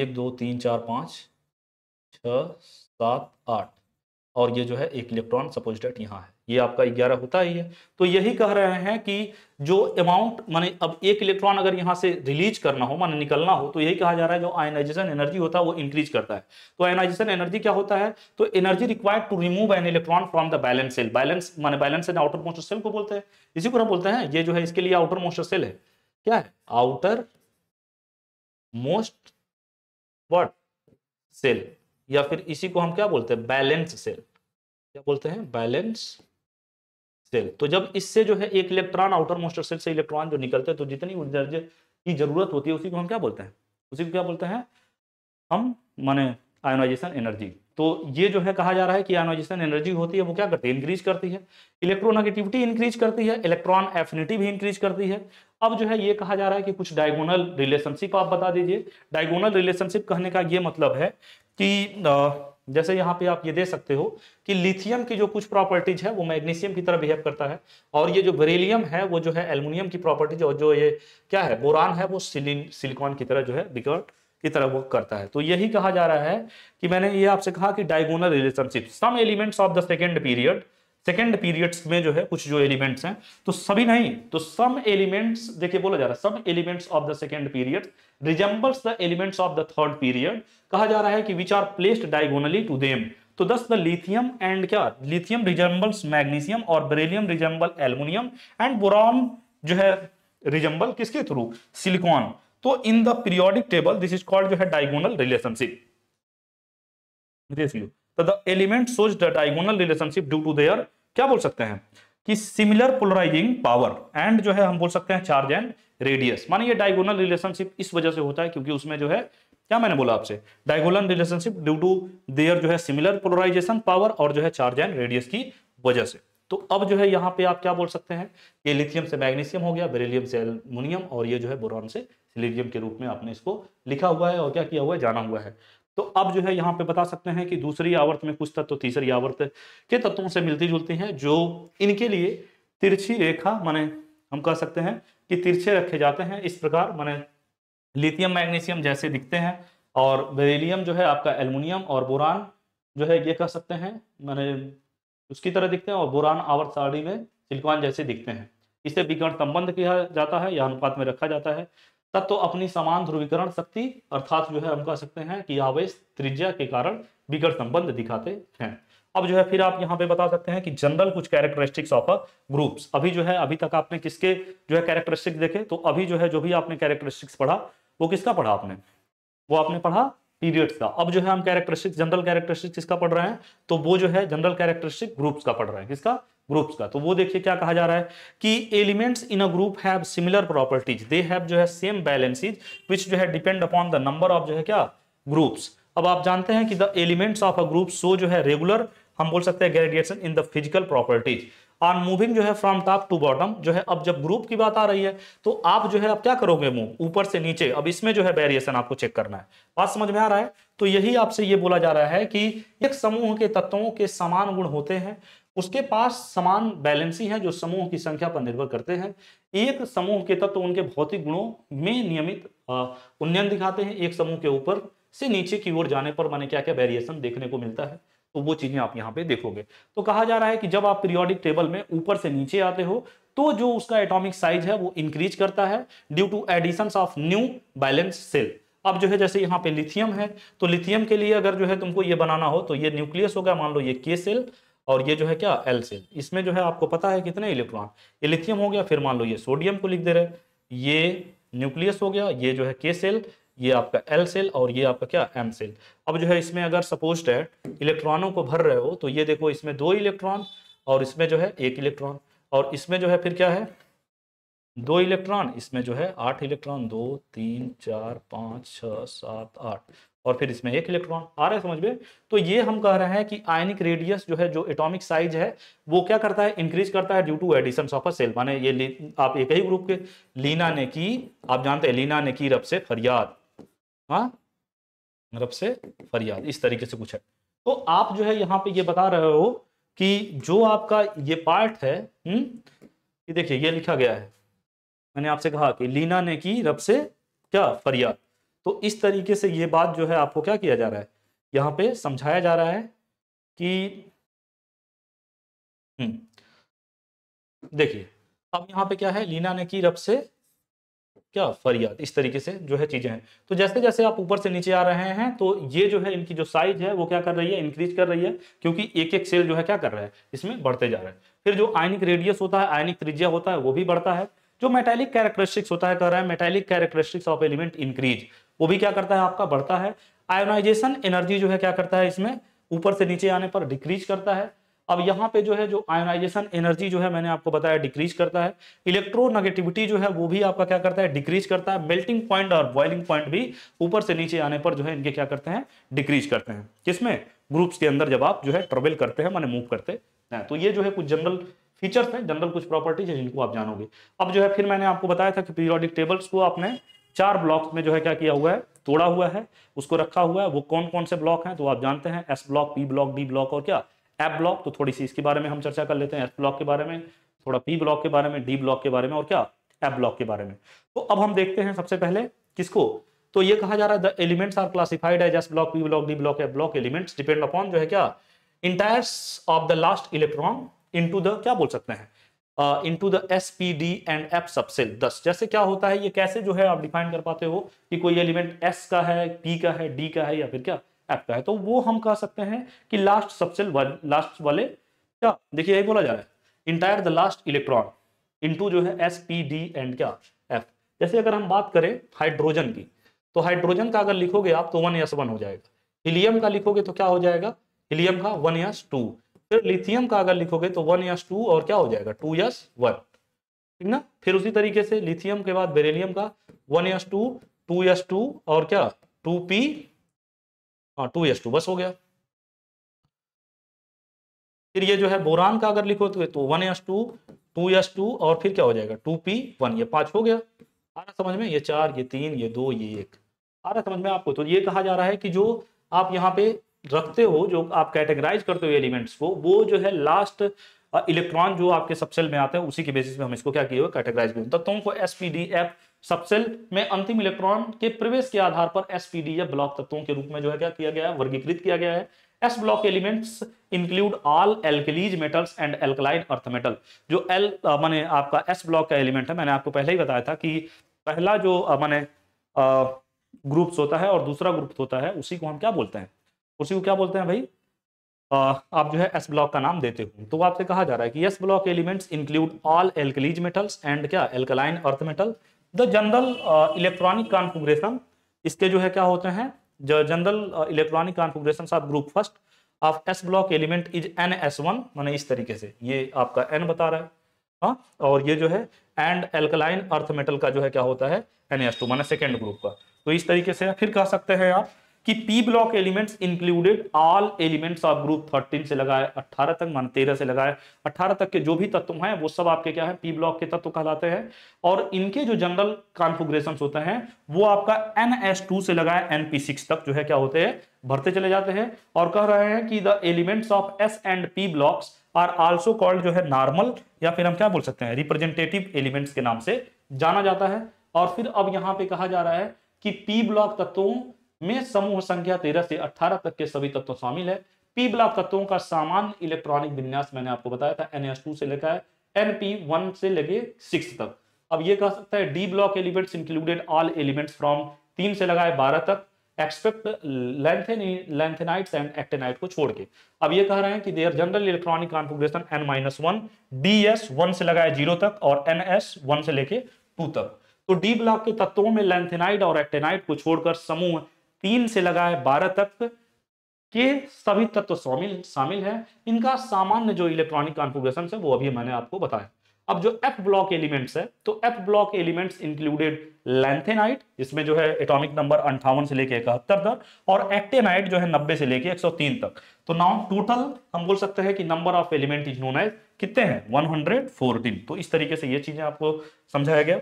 एक दो तीन चार पाँच छ सात आठ और ये जो है एक इलेक्ट्रॉन सपोज डेट यहाँ है ये आपका ग्यारह होता ही है तो यही कह रहे हैं कि जो अमाउंट माने अब एक इलेक्ट्रॉन अगर यहाँ से रिलीज करना हो माने निकलना हो तो यही कहा जा रहा है जो आयनाइजेशन एनर्जी होता है वो इंक्रीज करता है तो आयनाइजेशन एनर्जी क्या होता है तो energy required to remove an electron from the valence shell valence माने valence shell outermost shell को बोलते हैं इसी को हम बोलते हैं ये जो है इसके लिए आउटर मोस्ट सेल है क्या है आउटर मोस्ट वट सेल या फिर इसी को हम क्या बोलते हैं बैलेंस सेल क्या बोलते हैं बैलेंस सेल तो जब इससे जो है एक इलेक्ट्रॉन आउटर मोस्टर सेल से इलेक्ट्रॉन जो निकलते हैं तो जितनी ऊर्जा की जरूरत होती है उसी को हम क्या बोलते हैं उसी को क्या बोलते हैं हम माने आयोनाइजेशन एनर्जी तो ये जो है कहा जा रहा है कि आयोनाइजेशन एनर्जी होती है वो क्या करती है इंक्रीज करती है इलेक्ट्रोनेगेटिविटी इंक्रीज करती है इलेक्ट्रॉन एफिनिटी भी इंक्रीज करती है अब जो है ये कहा जा रहा है कि कुछ डायगोनल रिलेशनशिप आप बता दीजिए डायगोनल रिलेशनशिप कहने का ये मतलब है कि जैसे यहाँ पे आप ये दे सकते हो कि लिथियम की जो कुछ प्रॉपर्टीज है वो मैग्नीशियम की तरह बिहेव करता है और ये जो बेरेलियम है वो जो है एल्यूमिनियम की प्रॉपर्टीज और जो ये क्या है बोरान है वो सिलिकॉन की तरह जो है बिकट की तरह वो करता है तो यही कहा जा रहा है कि मैंने ये आपसे कहा कि diagonal relationship some elements of the second period second periods में जो है कुछ जो एलिमेंट्स हैं तो सभी नहीं तो सम एलिमेंट्स देखिए बोला जा रहा है some elements of the second period resembles the elements of the third period कहा जा रहा है कि which are placed diagonally to them तो दस द लिथियम एंड क्या लिथियम रिजेंबल्स मैग्नीशियम और beryllium resemble aluminium and boron जो है रिजेंबल किसके थ्रू सिलिकॉन तो in the periodic table this is called जो है डायगोनल रिलेशनशिप रेशियो तो the element shows the diagonal relationship due to their क्या बोल सकते हैं कि सिमिलर पोलराइजिंग पावर एंड जो है हम बोल सकते हैं चार्ज एंड रेडियस माने ये डायगोनल रिलेशनशिप इस वजह से होता है क्योंकि उसमें जो है क्या मैंने बोला आपसे diagonal relationship due to their जो है सिमिलर पोलराइजेशन पावर और जो है चार्ज एंड रेडियस की वजह से तो अब जो है यहाँ पे आप क्या बोल सकते हैं ये लिथियम से मैग्नीशियम हो गया बेरिलियम से एल्युमिनियम और ये जो है बोरॉन से सिलिजियम के रूप में आपने इसको लिखा हुआ है और क्या किया हुआ है जाना हुआ है तो अब जो है यहाँ पे बता सकते हैं कि दूसरी आवर्त में कुछ तत्व तीसरी आवर्त के तत्वों से मिलती जुलती हैं जो इनके लिए तिरछी रेखा माने हम कह सकते हैं कि तिरछे रखे जाते हैं इस प्रकार माने लिथियम मैग्नीशियम जैसे दिखते हैं और बेरिलियम जो है आपका एल्युमिनियम और बोरान जो है ये कह सकते हैं माने उसकी तरह दिखते हैं और बोरान आवर्त सारणी में सिलिकॉन जैसे दिखते हैं इसे विकर्ण संबंध किया जाता है या अनुपात में रखा जाता है तत्व तो अपनी समान ध्रुवीकरण शक्ति अर्थात जो है हम कह सकते हैं कि आवेश त्रिज्या के कारण बिगड़ संबंध दिखाते हैं अब जो है फिर आप यहाँ पे बता सकते हैं कि जनरल कुछ कैरेक्टरिस्टिक्स ऑफ ग्रुप्स अभी जो है अभी तक आपने किसके जो है कैरेक्टरिस्टिक्स देखे तो अभी जो है जो भी आपने कैरेक्टरिस्टिक्स पढ़ा वो किसका पढ़ा आपने वो आपने पढ़ा पीरियड्स का अब जो है हम कैरेक्टरिस्टिक्स जनरल कैरेक्टरिस्टिक्स किसका पढ़ रहे हैं तो वो जो है जनरल कैरेक्टरिस्टिक ग्रुप्स का पढ़ रहे हैं किसका ग्रुप्स का तो वो देखिए क्या कहा जा रहा है कि elements in a group have similar properties they have जो है सेम बैलेंसेज विच जो है depend upon the number of जो है क्या ग्रुप्स अब आप जानते हैं कि the elements of a group so जो है रेगुलर हम बोल सकते हैं gradation in the physical properties are moving जो है फ्रॉम टॉप टू बॉटम जो है अब जब ग्रुप की बात आ रही है तो आप जो है आप क्या करोगे मूव ऊपर से नीचे अब इसमें जो है वेरिएशन आपको चेक करना है बात समझ में आ रहा है तो यही आपसे ये बोला जा रहा है कि एक समूह के तत्वों के समान गुण होते हैं उसके पास समान बैलेंसी है जो समूह की संख्या पर निर्भर करते हैं एक समूह के तत्व तो उनके भौतिक गुणों में नियमित उन्नयन दिखाते हैं एक समूह के ऊपर से नीचे की ओर जाने पर मैंने क्या क्या वेरिएशन देखने को मिलता है तो वो चीजें आप यहाँ पे देखोगे तो कहा जा रहा है कि जब आप पीरियोडिक टेबल में ऊपर से नीचे आते हो तो जो उसका एटॉमिक साइज है वो इंक्रीज करता है due to addition of new valence shell अब जो है जैसे यहाँ पे लिथियम है तो लिथियम के लिए अगर जो है तुमको ये बनाना हो तो ये न्यूक्लियस होगा मान लो ये के सेल और ये जो है क्या एल सेल इसमें जो है आपको पता है कितने इलेक्ट्रॉन ये लिथियम हो गया फिर मान लो ये सोडियम को लिख दे रहे ये न्यूक्लियस हो गया ये जो है के सेल ये आपका एल सेल और ये आपका क्या एम सेल अब जो है इसमें अगर सपोज है इलेक्ट्रॉनों को भर रहे हो तो ये देखो इसमें दो इलेक्ट्रॉन और इसमें जो है एक इलेक्ट्रॉन और इसमें जो है फिर क्या है दो इलेक्ट्रॉन इसमें जो है आठ इलेक्ट्रॉन दो तीन चार पाँच छ सात आठ और फिर इसमें एक इलेक्ट्रॉन आ रहा है समझ में तो ये हम कह रहे हैं कि आयनिक रेडियस जो है जो एटॉमिक साइज है वो क्या करता है इंक्रीज करता है due to addition of a shell माने ये आप एक ही ग्रुप के लीना ने की आप जानते हैं लीना ने की रब से फरियाद हाँ रब से फरियाद इस तरीके से कुछ है तो आप जो है यहाँ पे ये बता रहे हो कि जो आपका ये पार्ट है देखिये हम्म, देखिए ये लिखा गया है मैंने आपसे कहा कि लीना ने की रब से क्या फरियाद तो इस तरीके से ये बात जो है आपको क्या किया जा रहा है यहाँ पे समझाया जा रहा है कि हम्म, देखिए अब यहाँ पे क्या है लीना ने की रब से क्या फरियाद इस तरीके से जो है चीजें हैं तो जैसे जैसे आप ऊपर से नीचे आ रहे हैं तो ये जो है इनकी जो साइज है वो क्या कर रही है इंक्रीज कर रही है क्योंकि एक एक सेल जो है क्या कर रहा है इसमें बढ़ते जा रहा है फिर जो आयनिक रेडियस होता है आयनिक त्रिज्या होता है वो भी बढ़ता है जो मेटेलिक कैरेक्टरिस्टिक्स होता है कह रहा है metallic characteristics of element increase वो भी क्या करता है आपका बढ़ता है आयोनाइजेशन एनर्जी जो है क्या करता है इसमें ऊपर से नीचे आने पर डिक्रीज करता है अब यहाँ पे जो है जो आयोनाइजेशन एनर्जी जो है मैंने आपको बताया डिक्रीज करता है इलेक्ट्रोनेगेटिविटी जो है वो भी आपका क्या करता है डिक्रीज करता है मेल्टिंग पॉइंट और बॉइलिंग पॉइंट भी ऊपर से नीचे आने पर जो है इनके क्या करते हैं डिक्रीज करते हैं किसमें ग्रुप्स के अंदर जब आप जो है ट्रेवल करते हैं माने मूव करते हैं तो ये जो है कुछ जनरल फीचर्स हैं जनरल कुछ प्रॉपर्टीज है जिनको आप जानोगे अब जो है फिर मैंने आपको बताया था कि पीरियोडिक टेबल्स को आपने चार ब्लॉक में जो है क्या किया हुआ है तोड़ा हुआ है उसको रखा हुआ है वो कौन कौन से ब्लॉक हैं तो आप जानते हैं S block p block d block और क्या एफ ब्लॉक तो थोड़ी सी इसके बारे में हम चर्चा कर लेते हैं एस ब्लॉक के बारे में थोड़ा पी ब्लॉक के बारे में डी ब्लॉक के बारे में और क्या एफ ब्लॉक के बारे में तो अब हम देखते हैं सबसे पहले किसको तो ये कहा जा रहा है the elements are classified as s block p block d block f block elements depend upon जो है क्या enters of the last electron into the क्या बोल सकते हैं into the s p d and f subshell thus जैसे क्या होता है ये कैसे जो है आप डिफाइन कर पाते हो कि कोई एलिमेंट एस का है पी का है डी का है या फिर क्या एफ का है तो वो हम कह सकते हैं कि लास्ट सबसेल लास्ट वाले क्या देखिए यही बोला जा रहा है enter the last electron into जो है एस पी डी एंड क्या एफ जैसे अगर हम बात करें हाइड्रोजन की तो हाइड्रोजन का अगर लिखोगे आप तो वन एस वन हो जाएगा हिलियम का लिखोगे तो क्या हो जाएगा हिलियम का वन एस टू फिर लिथियम का अगर लिखोगे तो वन यस टू और क्या हो जाएगा टू यस वन ठीक ना फिर उसी तरीके से लिथियम के बाद बेरेलियम का one s two two s two और क्या टू पी हाँ टू यस टू बस हो गया फिर ये जो है बोरान का अगर लिखो तो one s two two s two और फिर क्या हो जाएगा टू पी वन ये पांच हो गया आ रहा समझ में ये चार ये तीन ये दो ये एक आ रहा समझ में आपको तो ये कहा जा रहा है कि जो आप यहाँ पे रखते हो जो आप कैटेगराइज करते हो एलिमेंट्स को वो जो है लास्ट इलेक्ट्रॉन जो आपके सबसेल में आते हैं उसी के बेसिस में हम इसको क्या किए हुए कैटेगराइज किए तत्वों को एस सबसेल में अंतिम इलेक्ट्रॉन के प्रवेश के आधार पर एस ब्लॉक तत्वों के रूप में जो है क्या किया गया है वर्गीकृत किया गया है s block elements include all alkalis metals and alkaline earth metal जो एल मैंने आपका एस ब्लॉक का एलिमेंट है मैंने आपको पहले ही बताया था कि पहला जो मैंने ग्रुप्स होता है और दूसरा ग्रुप होता है उसी को हम क्या बोलते हैं उसी को क्या बोलते हैं भाई आ, आप जो है एस ब्लॉक का नाम देते हो तो आपसे कहा जा रहा है कि s block elements include all alkalis metals and क्या alkaline earth metal the general electronic configuration इसके जो है क्या होते हैं general electronic configuration of group first of s block element is n s one मैंने इस तरीके से ये आपका एन बता रहा है हाँ और ये जो है एंड एल्कलाइन अर्थ मेटल का जो है क्या होता है एन एस टू मैंने सेकेंड ग्रुप का तो इस तरीके से फिर कह सकते हैं आप कि p block elements included all elements of group 13 से लगाए 18 तक मान 13 से लगाए 18 तक के जो भी तत्व हैं वो सब आपके क्या है पी ब्लॉक के तत्व कहलाते हैं और इनके जो जनरल कॉन्फ़िगरेशन होते हैं वो आपका एन से लगाए एन तक जो है क्या होते हैं भरते चले जाते हैं और कह रहे हैं कि the elements of s and p blocks are also called जो है नॉर्मल या फिर हम क्या बोल सकते हैं रिप्रेजेंटेटिव एलिमेंट्स के नाम से जाना जाता है और फिर अब यहाँ पे कहा जा रहा है कि पी ब्लॉक तत्वों में समूह संख्या तेरह से अठारह तक के सभी तत्व शामिल है पी ब्लॉक तत्वों का सामान्य इलेक्ट्रॉनिक विन्यास मैंने आपको बताया था एन से लेकर है एनपी वन से लेके सिक्स तक अब ये कह सकता है d block elements included all elements from तीन से लगाए बारह तक एक्सपेक्ट लेंथेनाइट्स एंड एक्टेनाइट को छोड़ के अब ये कह रहे हैं कि their general electronic configuration n minus one d s one से लगाए जीरो तक और एन एस वन से लेके टू तक तो डी ब्लॉक के तत्वों में लेंथेनाइट और एक्टेनाइट को छोड़कर समूह तीन से लगा है बारह तक के सभी तत्व शामिल शामिल है इनका सामान्य जो इलेक्ट्रॉनिक कॉन्फ़िगरेशन है वो अभी मैंने आपको बताया अब जो एफ ब्लॉक एलिमेंट्स है तो f block elements included lanthanide इसमें जो है एटॉमिक नंबर अंठावन से लेके इकहत्तर तक और एक्टेनाइट जो है नब्बे से लेके तीन तक तो नाउ टोटल हम बोल सकते हैं कि number of element is known as कितने हैं 114 तो इस तरीके से ये चीजें आपको समझाया गया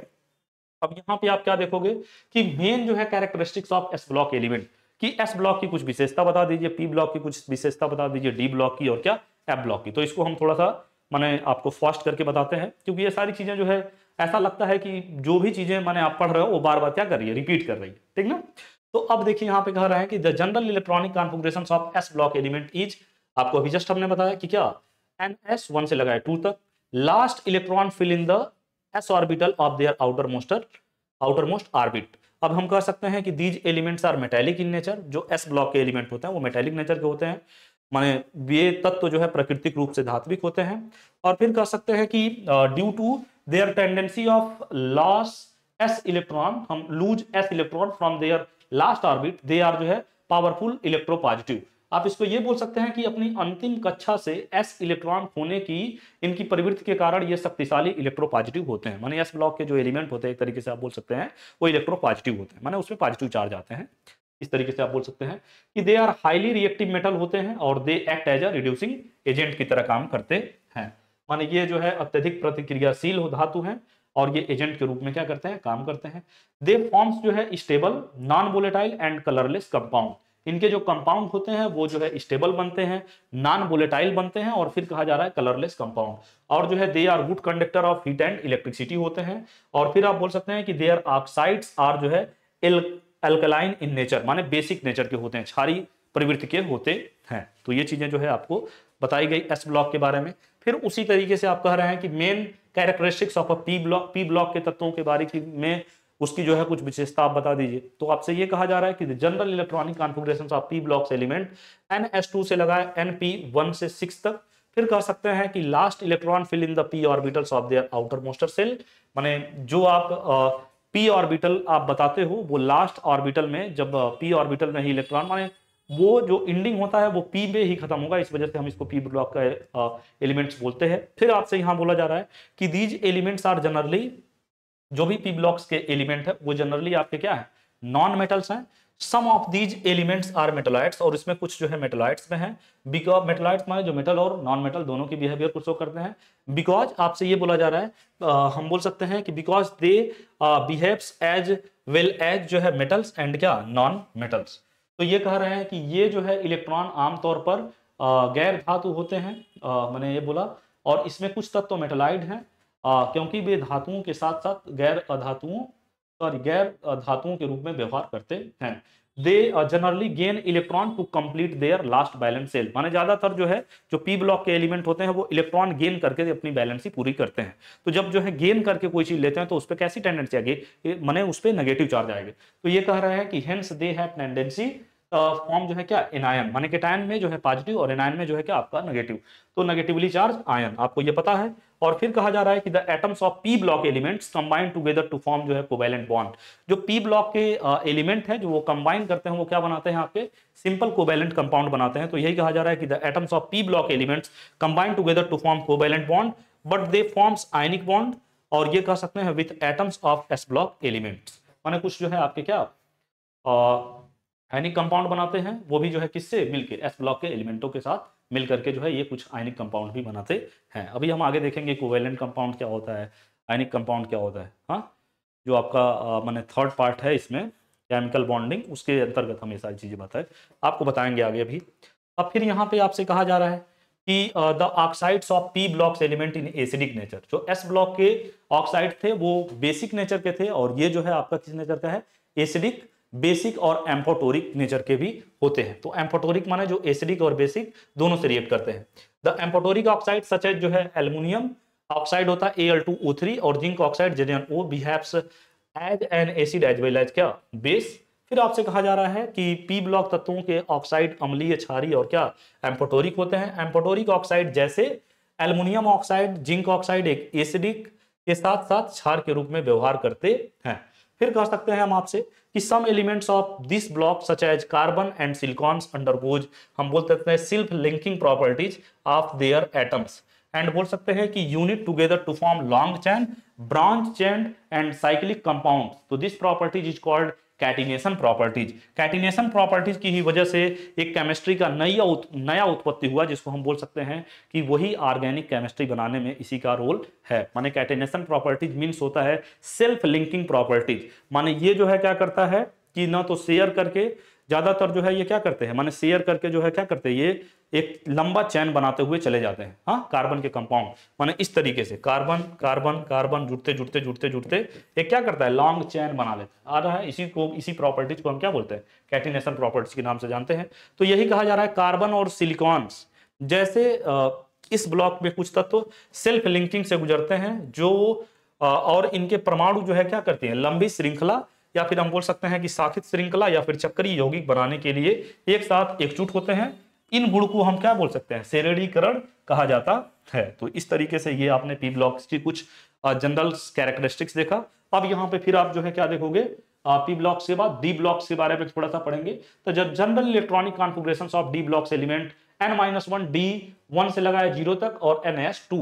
अब यहां पे आप क्या देखोगे कि मेन जो है characteristics of s block element कि एस ब्लॉक की कुछ विशेषता बता दीजिए पी ब्लॉक की कुछ विशेषता बता दीजिए डी ब्लॉक की और क्या एफ ब्लॉक की तो इसको हम थोड़ा सा मैंने आपको फास्ट करके बताते हैं क्योंकि ये सारी चीजें जो है ऐसा लगता है कि जो भी चीजें मैंने आप पढ़ रहे हो वो बार बार क्या कर रही है रिपीट कर रही है ठीक ना तो अब देखिए यहाँ पे कह रहे हैं कि the general electronic configuration of s block element is आपको अभी जस्ट हमने बताया कि क्या एन एस वन से लगाए टू तक last electron fill in the s orbital of their outermost outermost orbit अब हम कह सकते हैं कि these elements are metallic in nature जो एस ब्लॉक के एलिमेंट होते हैं वो मेटेलिक नेचर के होते हैं माने ये तत्व जो है प्राकृतिक रूप से धात्विक होते हैं और फिर कह सकते हैं कि due to their tendency of loss s electron हम lose s electron from their last orbit they are जो है पावरफुल इलेक्ट्रो पॉजिटिव आप इसको ये बोल सकते हैं कि अपनी अंतिम कक्षा से एस इलेक्ट्रॉन होने की इनकी प्रवृत्ति के कारण ये शक्तिशाली इलेक्ट्रोपॉजिटिव होते हैं माने एस ब्लॉक के जो एलिमेंट होते हैं एक तरीके से आप बोल सकते हैं वो इलेक्ट्रोपॉजिटिव होते हैं माने उसमें पॉजिटिव चार्ज आते हैं इस तरीके से आप बोल सकते हैं कि they are highly reactive metal होते हैं और they act as a reducing agent की तरह काम करते हैं माने ये जो है अत्यधिक प्रतिक्रियाशील धातु हैं और ये एजेंट के रूप में क्या करते हैं काम करते हैं दे फॉर्म्स जो है stable non volatile and colourless compound इनके जो कंपाउंड होते हैं वो जो है स्टेबल बनते हैं नॉन वोलेटाइल बनते हैं और फिर कहा जा रहा है कलरलेस कंपाउंड और जो है they are good conductor of heat and electricity होते हैं और फिर आप बोल सकते हैं कि दे आर ऑक्साइड्स आर जो है अल्कलाइन इन नेचर माने बेसिक नेचर के होते हैं छारी प्रवृत्ति के होते हैं तो ये चीजें जो है आपको बताई गई एस ब्लॉक के बारे में फिर उसी तरीके से आप कह रहे हैं कि main characteristics of a p block p block के तत्वों के बारे में उसकी जो है कुछ विशेषता आप बता दीजिए तो आपसे ये कहा जा रहा है कि general electronic configuration of p blocks element n s two से लगाए एन पी वन से सिक्स तक फिर कह सकते हैं कि last electron fill in the p orbitals of their outermost shell माने जो आप पी ऑर्बिटल आप बताते हो वो लास्ट ऑर्बिटल में जब पी ऑर्बिटल में ही इलेक्ट्रॉन माने वो जो इंडिंग होता है वो पी में ही खत्म होगा इस वजह से हम इसको पी ब्लॉक का एलिमेंट्स बोलते हैं फिर आपसे यहाँ बोला जा रहा है कि दीज एलिमेंट्स आर जनरली जो भी पी ब्लॉक्स के एलिमेंट है वो जनरली आपके क्या है नॉन मेटल्स हैं some of these elements are metalloids और इसमें कुछ जो है मेटोलाइट्स में है बिकॉज मेटोलाइट्स माने जो मेटल और नॉन मेटल दोनों की बिहेवियर को शो करते हैं बिकॉज आपसे ये बोला जा रहा है आ, हम बोल सकते हैं कि because they behaves as well as जो है मेटल्स एंड क्या नॉन मेटल्स तो ये कह रहे हैं कि ये जो है इलेक्ट्रॉन आमतौर पर गैर धातु होते हैं मैंने ये बोला और इसमें कुछ तत्व तो मेटलाइड हैं आ, क्योंकि वे धातुओं के साथ साथ गैर अधातुओं सॉरी गैर धातुओं के रूप में व्यवहार करते हैं they generally gain electron to complete their last valence shell माने ज्यादातर जो है जो पी ब्लॉक के एलिमेंट होते हैं वो इलेक्ट्रॉन गेन करके अपनी बैलेंस ही पूरी करते हैं तो जब जो है गेन करके कोई चीज लेते हैं तो उस पर कैसी टेंडेंसी आएगी माने उस पर नेगेटिव चार्ज आएगी तो ये कह रहा है कि hence they have tendency form जो है क्या एनायन माने केटायन में जो है पॉजिटिव और एनायन में जो है क्या आपका नेगेटिव तो नेगेटिवली चार्ज आयन आपको ये पता है और फिर कहा जा रहा है कि the atoms of p block elements combine together to form जो है कोवेलेंट बॉन्ड जो पी ब्लॉक के एलिमेंट है जो वो कंबाइन करते हैं वो क्या बनाते हैं आपके सिंपल कोवेलेंट कंपाउंड बनाते हैं तो यही कहा जा रहा है कि the atoms of p block elements combine together to form covalent bond but they forms ionic bond और ये कह सकते हैं with atoms of s block elements माने कुछ जो है आपके क्या आयनिक कंपाउंड बनाते हैं वो भी जो है किससे मिलकर एस ब्लॉक के एलिमेंटों के साथ मिल करके जो है ये कुछ आयनिक कंपाउंड भी बनाते हैं अभी हम आगे देखेंगे कोवेलेंट कंपाउंड क्या होता है आयनिक कंपाउंड क्या होता है हाँ जो आपका मैंने थर्ड पार्ट है इसमें केमिकल बॉन्डिंग उसके अंतर्गत हम ये सारी चीज़ें बताए आपको बताएंगे आगे अभी अब फिर यहाँ पे आपसे कहा जा रहा है कि the oxides of p blocks element in acidic nature जो एस ब्लॉक के ऑक्साइड थे वो बेसिक नेचर के थे और ये जो है आपका किस नेचर का है एसिडिक बेसिक और एम्पोटोरिक नेचर के भी होते हैं तो एम्पोटोरिक माने जो एसिडिक और बेसिक दोनों से रिएक्ट करते हैं the amphoteric oxide such as जो है एल्यूमिनियम ऑक्साइड होता है Al2O3 और zinc oxide JnO behaves as an acid as well as क्या बेस फिर आपसे कहा जा रहा है कि पी ब्लॉक तत्वों के ऑक्साइड अम्लीय छारी और क्या एम्पोटोरिक होते हैं एम्पोटोरिक ऑक्साइड जैसे एल्युमिनियम ऑक्साइड जिंक ऑक्साइड एक एसिडिक के साथ साथ क्षार के रूप में व्यवहार करते हैं फिर कह सकते हैं हम आपसे कि some elements of this block such as carbon and silicons undergoes हम बोल सकते हैं self linking properties of their atoms and बोल सकते हैं कि unite together to form long chain branch chain and cyclic compound तो this properties is called catenation properties catenation properties की ही वजह से एक केमिस्ट्री का नया उत, नया उत्पत्ति हुआ जिसको हम बोल सकते हैं कि वही ऑर्गेनिक केमिस्ट्री बनाने में इसी का रोल है माने कैटिनेशन प्रॉपर्टीज मीन्स होता है सेल्फ लिंकिंग प्रॉपर्टीज माने ये जो है क्या करता है कि ना तो शेयर करके ज्यादातर जो है ये क्या करते हैं माने शेयर करके जो है क्या करते हैं ये एक लंबा चैन बनाते हुए चले जाते हैं हाँ कार्बन के कंपाउंड माने इस तरीके से कार्बन कार्बन कार्बन जुड़ते जुड़ते जुड़ते जुड़ते एक क्या करता है लॉन्ग चैन बना लेते हैं आ रहा है इसी को इसी प्रॉपर्टीज को हम क्या बोलते हैं कैटिनेशन प्रॉपर्टीज के नाम से जानते हैं तो यही कहा जा रहा है कार्बन और सिलिकॉन्स जैसे इस ब्लॉक में कुछ तत्व तो सेल्फ लिंकिंग से गुजरते हैं जो और इनके परमाणु जो है क्या करते हैं लंबी श्रृंखला या फिर हम बोल सकते हैं कि साखित श्रृंखला या फिर चक्रीय यौगिक बनाने के लिए एक साथ एकजुट होते हैं इन गुण को हम क्या बोल सकते हैं सेरेडीकरण कहा जाता है तो इस तरीके से ये आपने पी ब्लॉक्स की कुछ जनरल कैरेक्टरिस्टिक्स देखा अब यहाँ पे फिर आप जो है क्या देखोगे पी ब्लॉक के बाद डी ब्लॉक्स के बारे में थोड़ा सा पढ़ेंगे तो जब general electronic configuration of d blocks element n minus one d one से लगाया जीरो तक और एन एस टू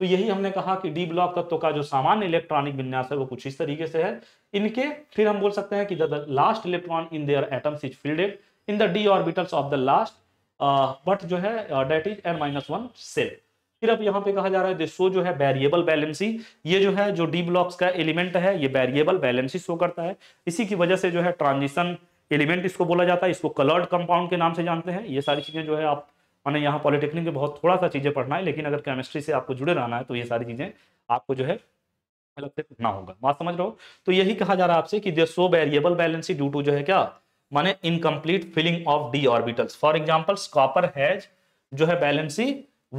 तो यही हमने कहा कि डी ब्लॉक तत्व का जो सामान्य इलेक्ट्रॉनिक विन्यास है वो कुछ इस तरीके से है इनके फिर हम बोल सकते हैं कि the last electron in their atoms is filled in the d orbitals of the last but जो है that is n minus one shell फिर अब यहाँ पे कहा जा रहा है दिसो जो है वेरिएबल बैलेंसी ये जो है जो डी ब्लॉक्स का एलिमेंट है ये वेरिएबल बैलेंसी शो करता है इसी की वजह से जो है ट्रांजिशन एलिमेंट इसको बोला जाता है इसको कलर्ड कंपाउंड के नाम से जानते हैं ये सारी चीजें जो है आप मैंने यहाँ पॉलिटेक्निक में बहुत थोड़ा सा चीज़ें पढ़ना है लेकिन अगर केमिस्ट्री से आपको जुड़े रहना है तो ये सारी चीज़ें आपको जो है अलग से पढ़ना होगा बात समझ रहे हो तो यही कहा जा रहा है आपसे कि they show variable valence due to जो है क्या माने incomplete filling of d orbitals for example copper has जो है बैलेंसी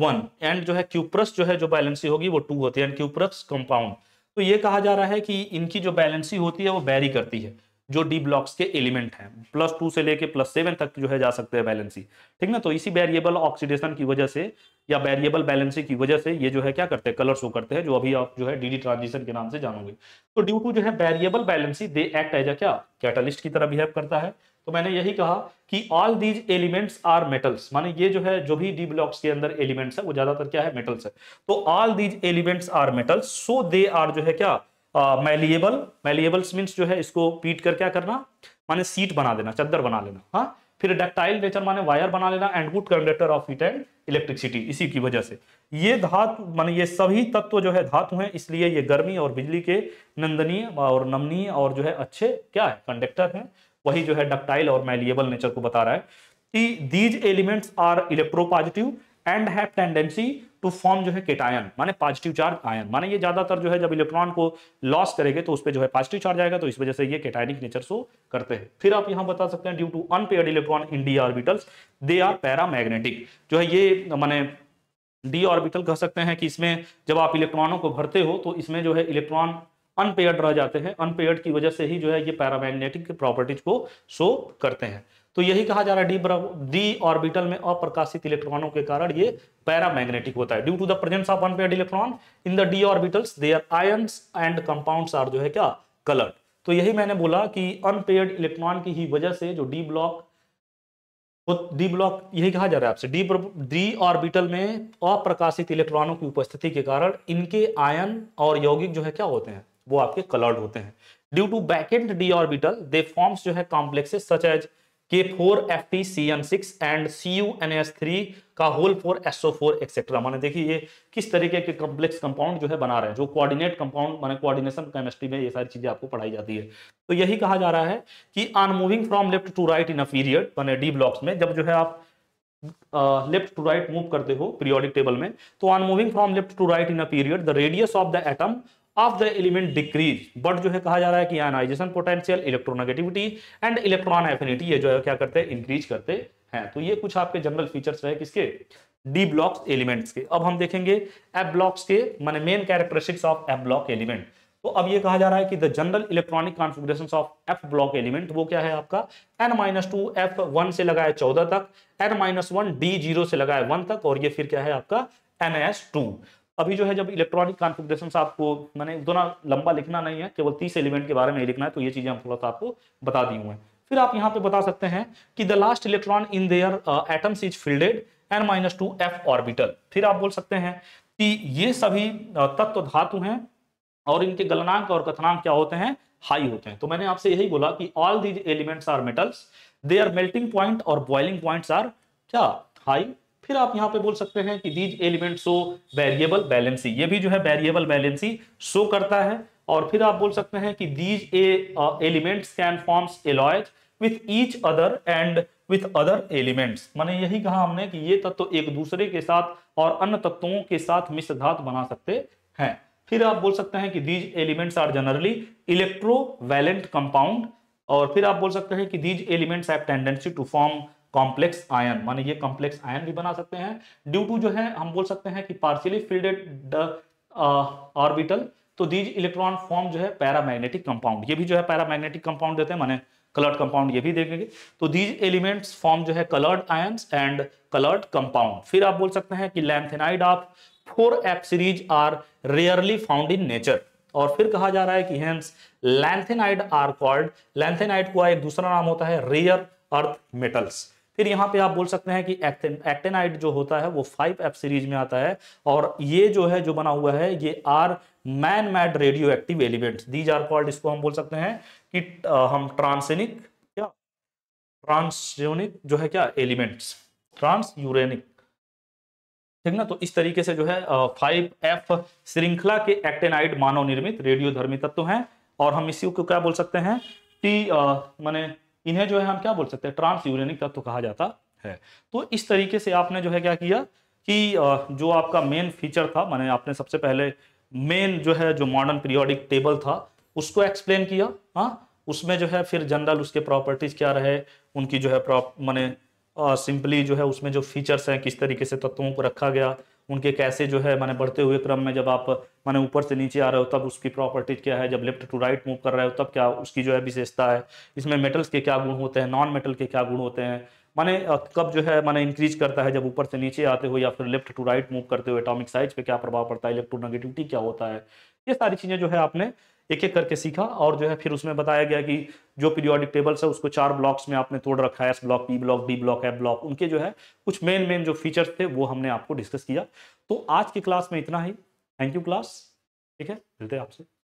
वन एंड जो है क्यूप्रस जो है जो बैलेंसी होगी वो टू होती है एंड क्यूप्रस कंपाउंड तो ये कहा जा रहा है कि इनकी जो बैलेंसी होती है वो बैरी करती है जो डी ब्लॉक्स के एलिमेंट हैं प्लस टू से लेके प्लस सेवन तक जो है जा सकते हैं बैलेंसी ठीक ना तो इसी वेरिएबल ऑक्सीडेशन की वजह से या वेरिएबल बैलेंसी की वजह से ये जो है क्या करते हैं कलर शो करते हैं जो अभी आप जो है डी ट्रांजिशन के नाम से जानोगे तो ड्यू टू जो है variable valency they act as a क्या कैटलिस्ट की तरह बिहेव करता है तो मैंने यही कहा कि all these elements are metals माने ये जो है जो भी डी ब्लॉक्स के अंदर एलिमेंट्स है वो ज्यादातर क्या है मेटल्स है तो all these elements are metals so they are जो है क्या मैलिएबल मैलिएबल्स मीन्स जो है इसको पीट कर क्या करना माने सीट बना देना चद्दर बना लेना हाँ फिर डक्टाइल नेचर माने वायर बना लेना and good conductor of heat and electricity इसी की वजह से ये धातु माने ये सभी तत्व जो है धातु हैं इसलिए ये गर्मी और बिजली के नंदनीय और नमनीय और जो है अच्छे क्या है कंडक्टर हैं वही जो है डक्टाइल और मैलिएबल नेचर को बता रहा है कि these elements are electropositive and have tendency to form जो है केटायन माने पॉजिटिव चार्ज आयन माने ये ज्यादातर जो है जब इलेक्ट्रॉन को लॉस करेंगे तो उस पर जो है पॉजिटिव चार्ज आएगा तो इस वजह से ये केटायनिक नेचर शो करते हैं फिर आप यहाँ बता सकते हैं due to unpaired electron in d orbitals they are paramagnetic जो है ये माने डी ऑर्बिटल कह सकते हैं कि इसमें जब आप इलेक्ट्रॉनों को भरते हो तो इसमें जो है इलेक्ट्रॉन अनपेयर्ड रह जाते हैं अनपेयर्ड की वजह से ही जो है ये पैरामैग्नेटिक प्रॉपर्टीज को शो करते हैं तो यही कहा जा रहा है डी डी ऑर्बिटल में अप्रकाशित इलेक्ट्रॉनों के कारण ये पैरामैग्नेटिक होता है due to the presence of unpaired electron in the d orbitals their ions and compounds are जो है क्या कलर्ड तो यही मैंने बोला कि अनपेड इलेक्ट्रॉन की ही वजह से जो डी ब्लॉक डी ब्लॉक यही कहा जा रहा है आपसे डी डी ऑर्बिटल में अप्रकाशित इलेक्ट्रॉनों की उपस्थिति के कारण इनके आयन और यौगिक जो है क्या होते हैं वो आपके कलर्ड होते हैं due to vacant d orbital they forms जो है complexes such as K four F T C N six and C U N S three का whole four SO four etcetera माने देखिए ये किस तरीके के कॉम्प्लेक्स कंपाउंड जो है बना रहे हैं जो कोऑर्डिनेट कंपाउंड माने कोऑर्डिनेशन केमिस्ट्री में ये सारी चीजें आपको पढ़ाई जाती है तो यही कहा जा रहा है कि on moving from left to right in a period माने डी ब्लॉक्स में जब जो है आप लेफ्ट टू राइट मूव करते हो पीरियोडिक टेबल में तो on moving from left to right in a period the radius of the atom of the element decrease but जो है कहा जा रहा है कि ionisation potential electronegativity and electron affinity ये जो है क्या करते हैं इंक्रीज करते हैं तो ये कुछ आपके जनरल फीचर्स रहे किसके डी ब्लॉक्स एलिमेंट्स के अब हम देखेंगे एफ ब्लॉक्स के माने main characteristics of f block element तो अब ये कहा जा रहा है कि the general electronic configuration of f block element वो क्या है आपका n minus two f one से लगाए चौदह तक n minus one d zero से लगाए वन तक और ये फिर क्या है आपका एन एस टू अभी जो है जब इलेक्ट्रॉनिक कॉन्फ़िगरेशन आपको मैंने दोनों लंबा लिखना नहीं है केवल तीस एलिमेंट के बारे में लिखना है तो ये चीज़ें हम थोड़ा सा आपको बता दी हुए फिर आप यहाँ पे बता सकते हैं कि the last electron in their atoms is filled n minus two f orbital फिर आप बोल सकते हैं कि ये सभी uh, तत्व तो धातु हैं और इनके गलनांक और कथनांक क्या होते हैं हाई होते हैं तो मैंने आपसे यही बोला कि all these elements are metals they are melting point और बॉइलिंग पॉइंट्स आर क्या हाई फिर आप यहां पे बोल सकते हैं कि these element show variable valency ये भी जो है वेरिएबल बैलेंसी शो करता है और फिर आप बोल सकते हैं कि these a elements can forms alloys with each other and with other elements माने यही कहा हमने कि ये तत्व तो एक दूसरे के साथ और अन्य तत्वों के साथ मिश्र धातु बना सकते हैं फिर आप बोल सकते हैं कि these elements are generally electrovalent compound और फिर आप बोल सकते हैं कि these elements have tendency to form complex ion माने ये कॉम्प्लेक्स आयन भी बना सकते हैं ड्यू टू जो है हम बोल सकते हैं कि पार्शियली फील्डेड ऑर्बिटल तो दीज इलेक्ट्रॉन फॉर्म जो है पैरामैग्नेटिक कंपाउंड ये भी जो है पैरामैग्नेटिक कंपाउंड देते हैं माने कलर्ड कंपाउंड ये भी देखेंगे तो दीज एलिमेंट्स फॉर्म जो है coloured ions and coloured compound फिर आप बोल सकते हैं कि lanthanide of four f series are rarely found in nature और फिर कहा जा रहा है कि hence lanthanide are called lanthanide को एक दूसरा नाम होता है रेयर अर्थ मेटल्स फिर यहाँ पे आप बोल सकते हैं कि एक्टिन एक्टेनाइट जो होता है वो फाइव एफ सीरीज में आता है और ये जो है जो बना हुआ है ये are man made radio active element these are called इसको हम बोल सकते हैं कि हम ट्रांसनिक क्या ट्रांसयूनिक जो है क्या एलिमेंट्स ट्रांस यूरेनिक ठीक ना तो इस तरीके से जो है फाइव एफ श्रृंखला के एक्टेनाइड मानव निर्मित रेडियो धर्मी तत्व हैं और हम इसी को क्या बोल सकते हैं टी माने इन्हें जो है हम क्या बोल सकते हैं ट्रांस यूरेनिक तत्व कहा जाता है तो इस तरीके से आपने जो है क्या किया कि जो आपका मेन फीचर था मैंने आपने सबसे पहले मेन जो है जो मॉडर्न पीरियोडिक टेबल था उसको एक्सप्लेन किया हाँ उसमें जो है फिर जनरल उसके प्रॉपर्टीज क्या रहे उनकी जो है मैंने सिंपली जो है उसमें जो फीचर्स हैं किस तरीके से तत्वों को रखा गया उनके कैसे जो है मैंने बढ़ते हुए क्रम में जब आप मैंने ऊपर से नीचे आ रहे हो तब उसकी प्रॉपर्टीज क्या है जब लेफ्ट टू राइट मूव कर रहे हो तब क्या उसकी जो है विशेषता है इसमें मेटल्स के क्या गुण होते हैं नॉन मेटल के क्या गुण होते हैं माने कब जो है माने इंक्रीज करता है जब ऊपर से नीचे आते हो या फिर लेफ्ट टू राइट मूव करते हुए एटॉमिक साइज पे क्या प्रभाव पड़ता है इलेक्ट्रोनेगेटिविटी क्या होता है ये सारी चीज़ें जो है आपने एक एक करके सीखा और जो है फिर उसमें बताया गया कि जो पीरियोडिक टेबल्स है उसको चार ब्लॉक्स में आपने तोड़ रखा है s block p block d block f block उनके जो है कुछ मेन मेन जो फीचर्स थे वो हमने आपको डिस्कस किया तो आज की क्लास में इतना ही थैंक यू क्लास ठीक है मिलते हैं आपसे